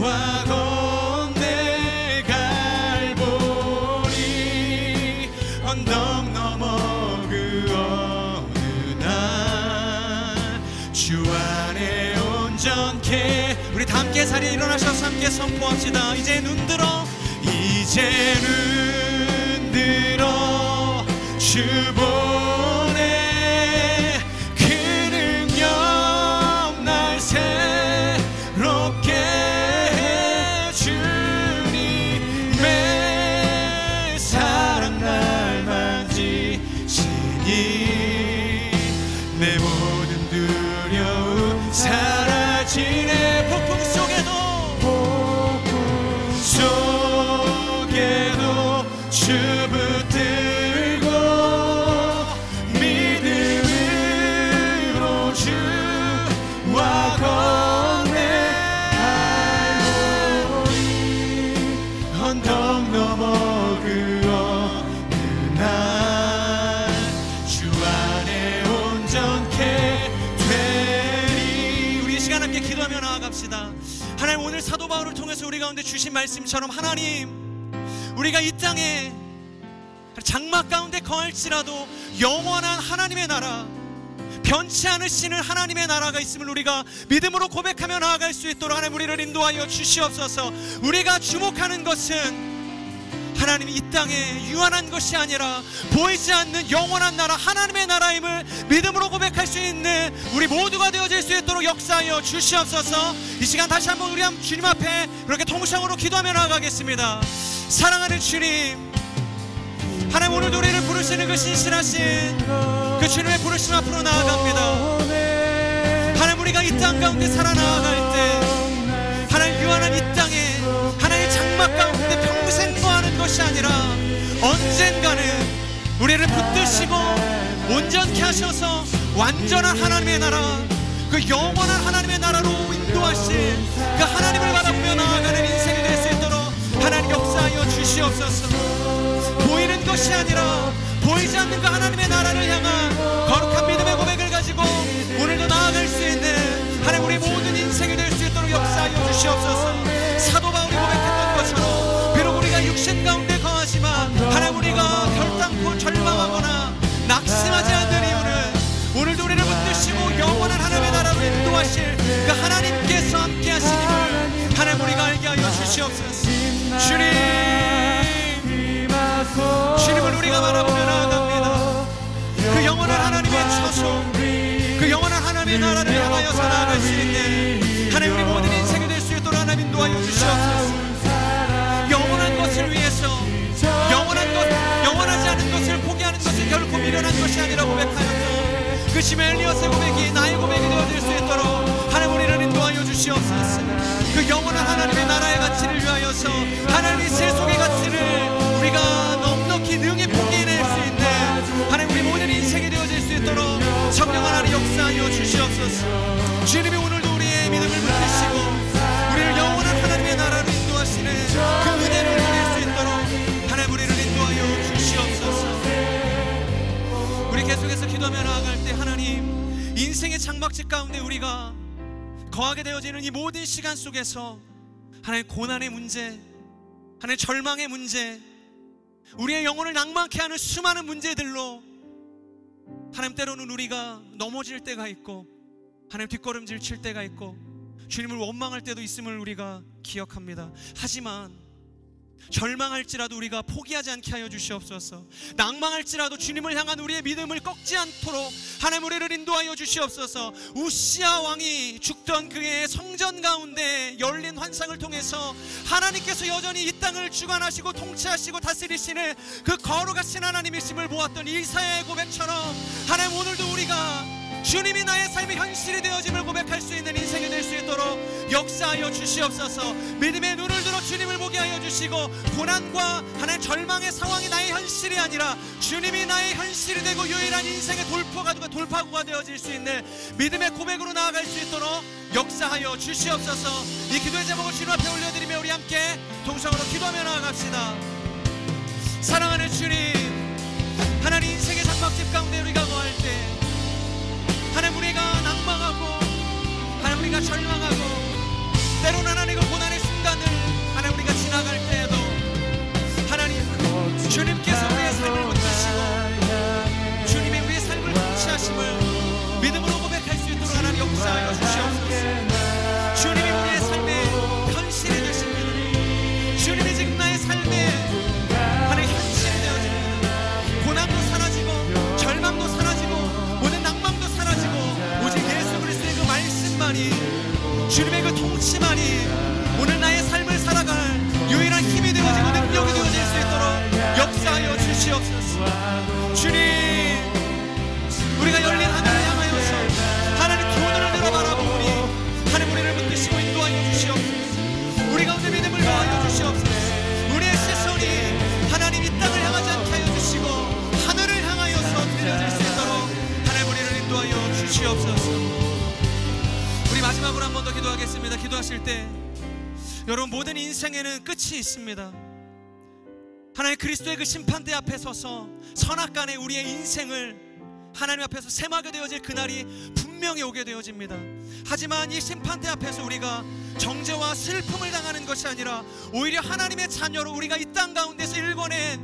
와건대 갈보리 언덕 넘어 그 어느 날 주 안에 온전케 우리 함께 자리 일어나셔서 함께 선포합시다 이제 눈 들어 이제 눈 들어 주보 주신 말씀처럼 하나님 우리가 이 땅에 장막 가운데 거할지라도 영원한 하나님의 나라 변치 않으시는 하나님의 나라가 있음을 우리가 믿음으로 고백하며 나아갈 수 있도록 하나님 우리를 인도하여 주시옵소서 우리가 주목하는 것은 하나님 이 땅에 유한한 것이 아니라 보이지 않는 영원한 나라 하나님의 나라임을 믿음으로 고백할 수 있는 우리 모두가 되어질 수 있도록 역사하여 주시옵소서 이 시간 다시 한번 우리 주님 앞에 그렇게 통성으로 기도하며 나아가겠습니다 사랑하는 주님 하나님 오늘 노래를 부르시는 그 신실하신 그 주님의 부르심 앞으로 나아갑니다 하나님 우리가 이 땅 가운데 살아나아갈 때 하나님 유한한 이 땅에 하나의 장막 가운데 평생 또 것이 아니라 언젠가는 우리를 붙드시고 온전케 하셔서 완전한 하나님의 나라 그 영원한 하나님의 나라로 인도하신 그 하나님을 바라보며 나아가는 인생이 될 수 있도록 하나님 역사하여 주시옵소서 보이는 것이 아니라 보이지 않는 그 하나님의 나라를 향한 거룩한 믿음의 고백을 가지고 오늘도 나아갈 수 있는 하나님 우리 모든 인생이 될 수 있도록 역사하여 주시옵소서 하나님 향하여 살아갈 수 있는 하나님 우리 모든 인생이 될수 있도록 하나님 인도하여 주시옵소서 영원한 것을 위해서 영원한 것 영원하지 않은 것을 포기하는 것은 결코 미련한 것이 아니라 고백하였고 그 시멜리어스의 고백이 나의 고백이 되어질 수 있도록 하나님 우리를 인도하여 주시옵소서 그 영원한 하나님의 나라의 가치를 위하여서 하나님의 세속의 가치 주옵소서 주님이 오늘도 우리의 믿음을 물리시고 우리를 영원한 하나님의 나라로 인도하시는 그 은혜를 누릴 수 있도록 하나님 우리를 인도하여 주시옵소서 우리 계속해서 기도하며 나아갈 때 하나님 인생의 장박지 가운데 우리가 거하게 되어지는 이 모든 시간 속에서 하나님 고난의 문제 하나님 절망의 문제 우리의 영혼을 낭만케 하는 수많은 문제들로 하나님 때로는 우리가 넘어질 때가 있고 하나님 뒷걸음질 칠 때가 있고 주님을 원망할 때도 있음을 우리가 기억합니다. 하지만 절망할지라도 우리가 포기하지 않게 하여 주시옵소서. 낭망할지라도 주님을 향한 우리의 믿음을 꺾지 않도록 하나님 우리를 인도하여 주시옵소서. 우시아 왕이 죽던 그의 성전 가운데 열린 환상을 통해서 하나님께서 여전히 이 땅을 주관하시고 통치하시고 다스리시는 그 거룩하신 하나님이심을 보았던 이사야의 고백처럼 하나님 오늘도 우리가 주님이 나의 삶의 현실이 되어짐을 고백할 수 있는 인생이 될 수 있도록 역사하여 주시옵소서 믿음의 눈을 들어 주님을 보게 하여 주시고 고난과 하나의 절망의 상황이 나의 현실이 아니라 주님이 나의 현실이 되고 유일한 인생의 돌파가 돌파구가 되어질 수 있는 믿음의 고백으로 나아갈 수 있도록 역사하여 주시옵소서 이 기도의 제목을 주님 앞에 올려드리며 우리 함께 동성으로 기도하며 나아갑시다 사랑하는 주님 하나님 인생의 장막집 가운데 우리가 거할 때 하나님 우리가 낙망하고 하나님 우리가 절망하고 때론 하나님과 고난의 순간을 하나님 우리가 지나갈 때에도 하나님 주님께서 우리의 삶을 붙드시고 주님의 우리의 삶을 통치하심을 믿음으로 고백할 수 있도록 하나님 역사하여 주시옵소서 통치만이 주님의 그 통치만이 오늘 나의 삶을 살아갈 유일한 힘이 되어지고 능력이 되어질 수 있도록 역사하여 주시옵소서 주님 여러분 모든 인생에는 끝이 있습니다. 하나님 그리스도의 그 심판대 앞에 서서 선악간에 우리의 인생을 하나님 앞에서 셈하게 되어질 그날이 분명히 오게 되어집니다. 하지만 이 심판대 앞에서 우리가 정죄와 슬픔을 당하는 것이 아니라 오히려 하나님의 자녀로 우리가 이 땅 가운데서 일궈낸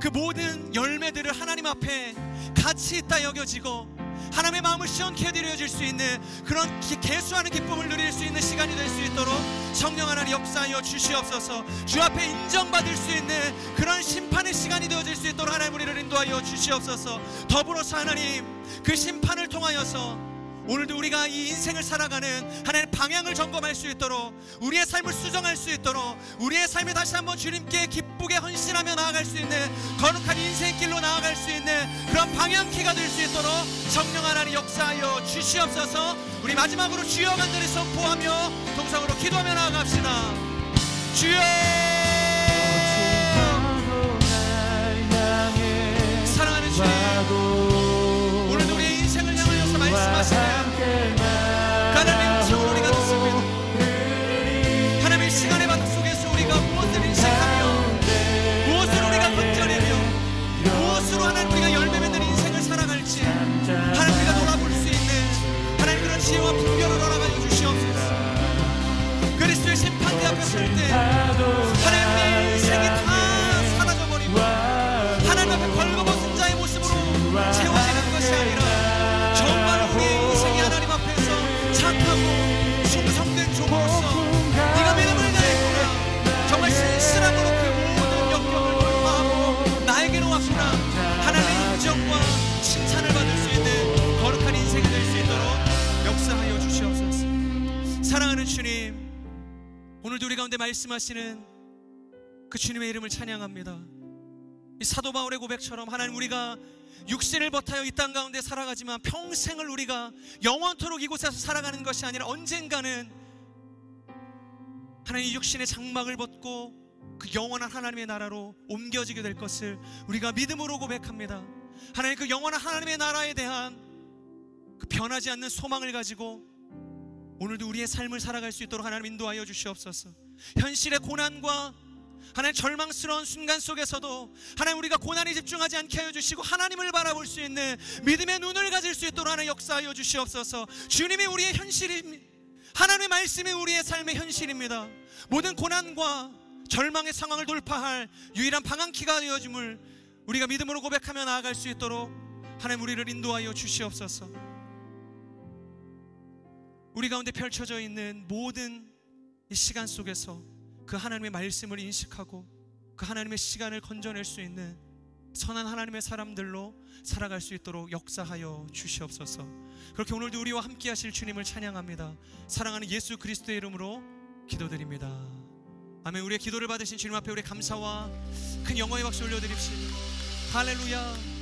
그 모든 열매들을 하나님 앞에 가치 있다 여겨지고 하나님의 마음을 시원케 드려질 수 있는 그런 개수하는 기쁨을 누릴 수 있는 시간이 될 수 있도록 성령 하나님 역사하여 주시옵소서 주 앞에 인정받을 수 있는 그런 심판의 시간이 되어질 수 있도록 하나님 우리를 인도하여 주시옵소서 더불어서 하나님 그 심판을 통하여서 오늘도 우리가 이 인생을 살아가는 하나님의 방향을 점검할 수 있도록 우리의 삶을 수정할 수 있도록 우리의 삶에 다시 한번 주님께 기쁘게 헌신하며 나아갈 수 있는 거룩한 인생길로 나아갈 수 있는 그런 방향키가 될 수 있도록 성령 하나님 역사하여 주시옵소서 우리 마지막으로 주여 만들이 선포하며 동상으로 기도하며 나아갑시다 주여 사랑하는 주님 하나님 참 우리가 듣습니다 하나님 시간의 바닥 속에서 우리가 무엇을 인식하며 무엇을 우리가 흩어내며 무엇으로 하나님 우리 열매 맺는 인생을 살아갈지 하나님 우리 돌아볼 수 있는 하나님 그런 지혜와 분별을 허락하 주시옵소서 그리스의 심판대 앞에 때 우리 가운데 말씀하시는 그 주님의 이름을 찬양합니다. 사도 바울의 고백처럼 하나님 우리가 육신을 버타여 이 땅 가운데 살아가지만 평생을 우리가 영원토록 이곳에서 살아가는 것이 아니라 언젠가는 하나님 육신의 장막을 벗고 그 영원한 하나님의 나라로 옮겨지게 될 것을 우리가 믿음으로 고백합니다. 하나님 그 영원한 하나님의 나라에 대한 그 변하지 않는 소망을 가지고 오늘도 우리의 삶을 살아갈 수 있도록 하나님 인도하여 주시옵소서. 현실의 고난과 하나님 절망스러운 순간 속에서도 하나님 우리가 고난에 집중하지 않게 하여 주시고 하나님을 바라볼 수 있는 믿음의 눈을 가질 수 있도록 하나님 역사하여 주시옵소서. 주님이 우리의 현실입니다. 하나님의 말씀이 우리의 삶의 현실입니다. 모든 고난과 절망의 상황을 돌파할 유일한 방향키가 되어짐을 우리가 믿음으로 고백하며 나아갈 수 있도록 하나님 우리를 인도하여 주시옵소서. 우리 가운데 펼쳐져 있는 모든 시간 속에서 그 하나님의 말씀을 인식하고 그 하나님의 시간을 건져낼 수 있는 선한 하나님의 사람들로 살아갈 수 있도록 역사하여 주시옵소서. 그렇게 오늘도 우리와 함께 하실 주님을 찬양합니다. 사랑하는 예수 그리스도의 이름으로 기도드립니다. 아멘. 우리의 기도를 받으신 주님 앞에 우리 감사와 큰 영광의 박수 올려드립시다. 할렐루야.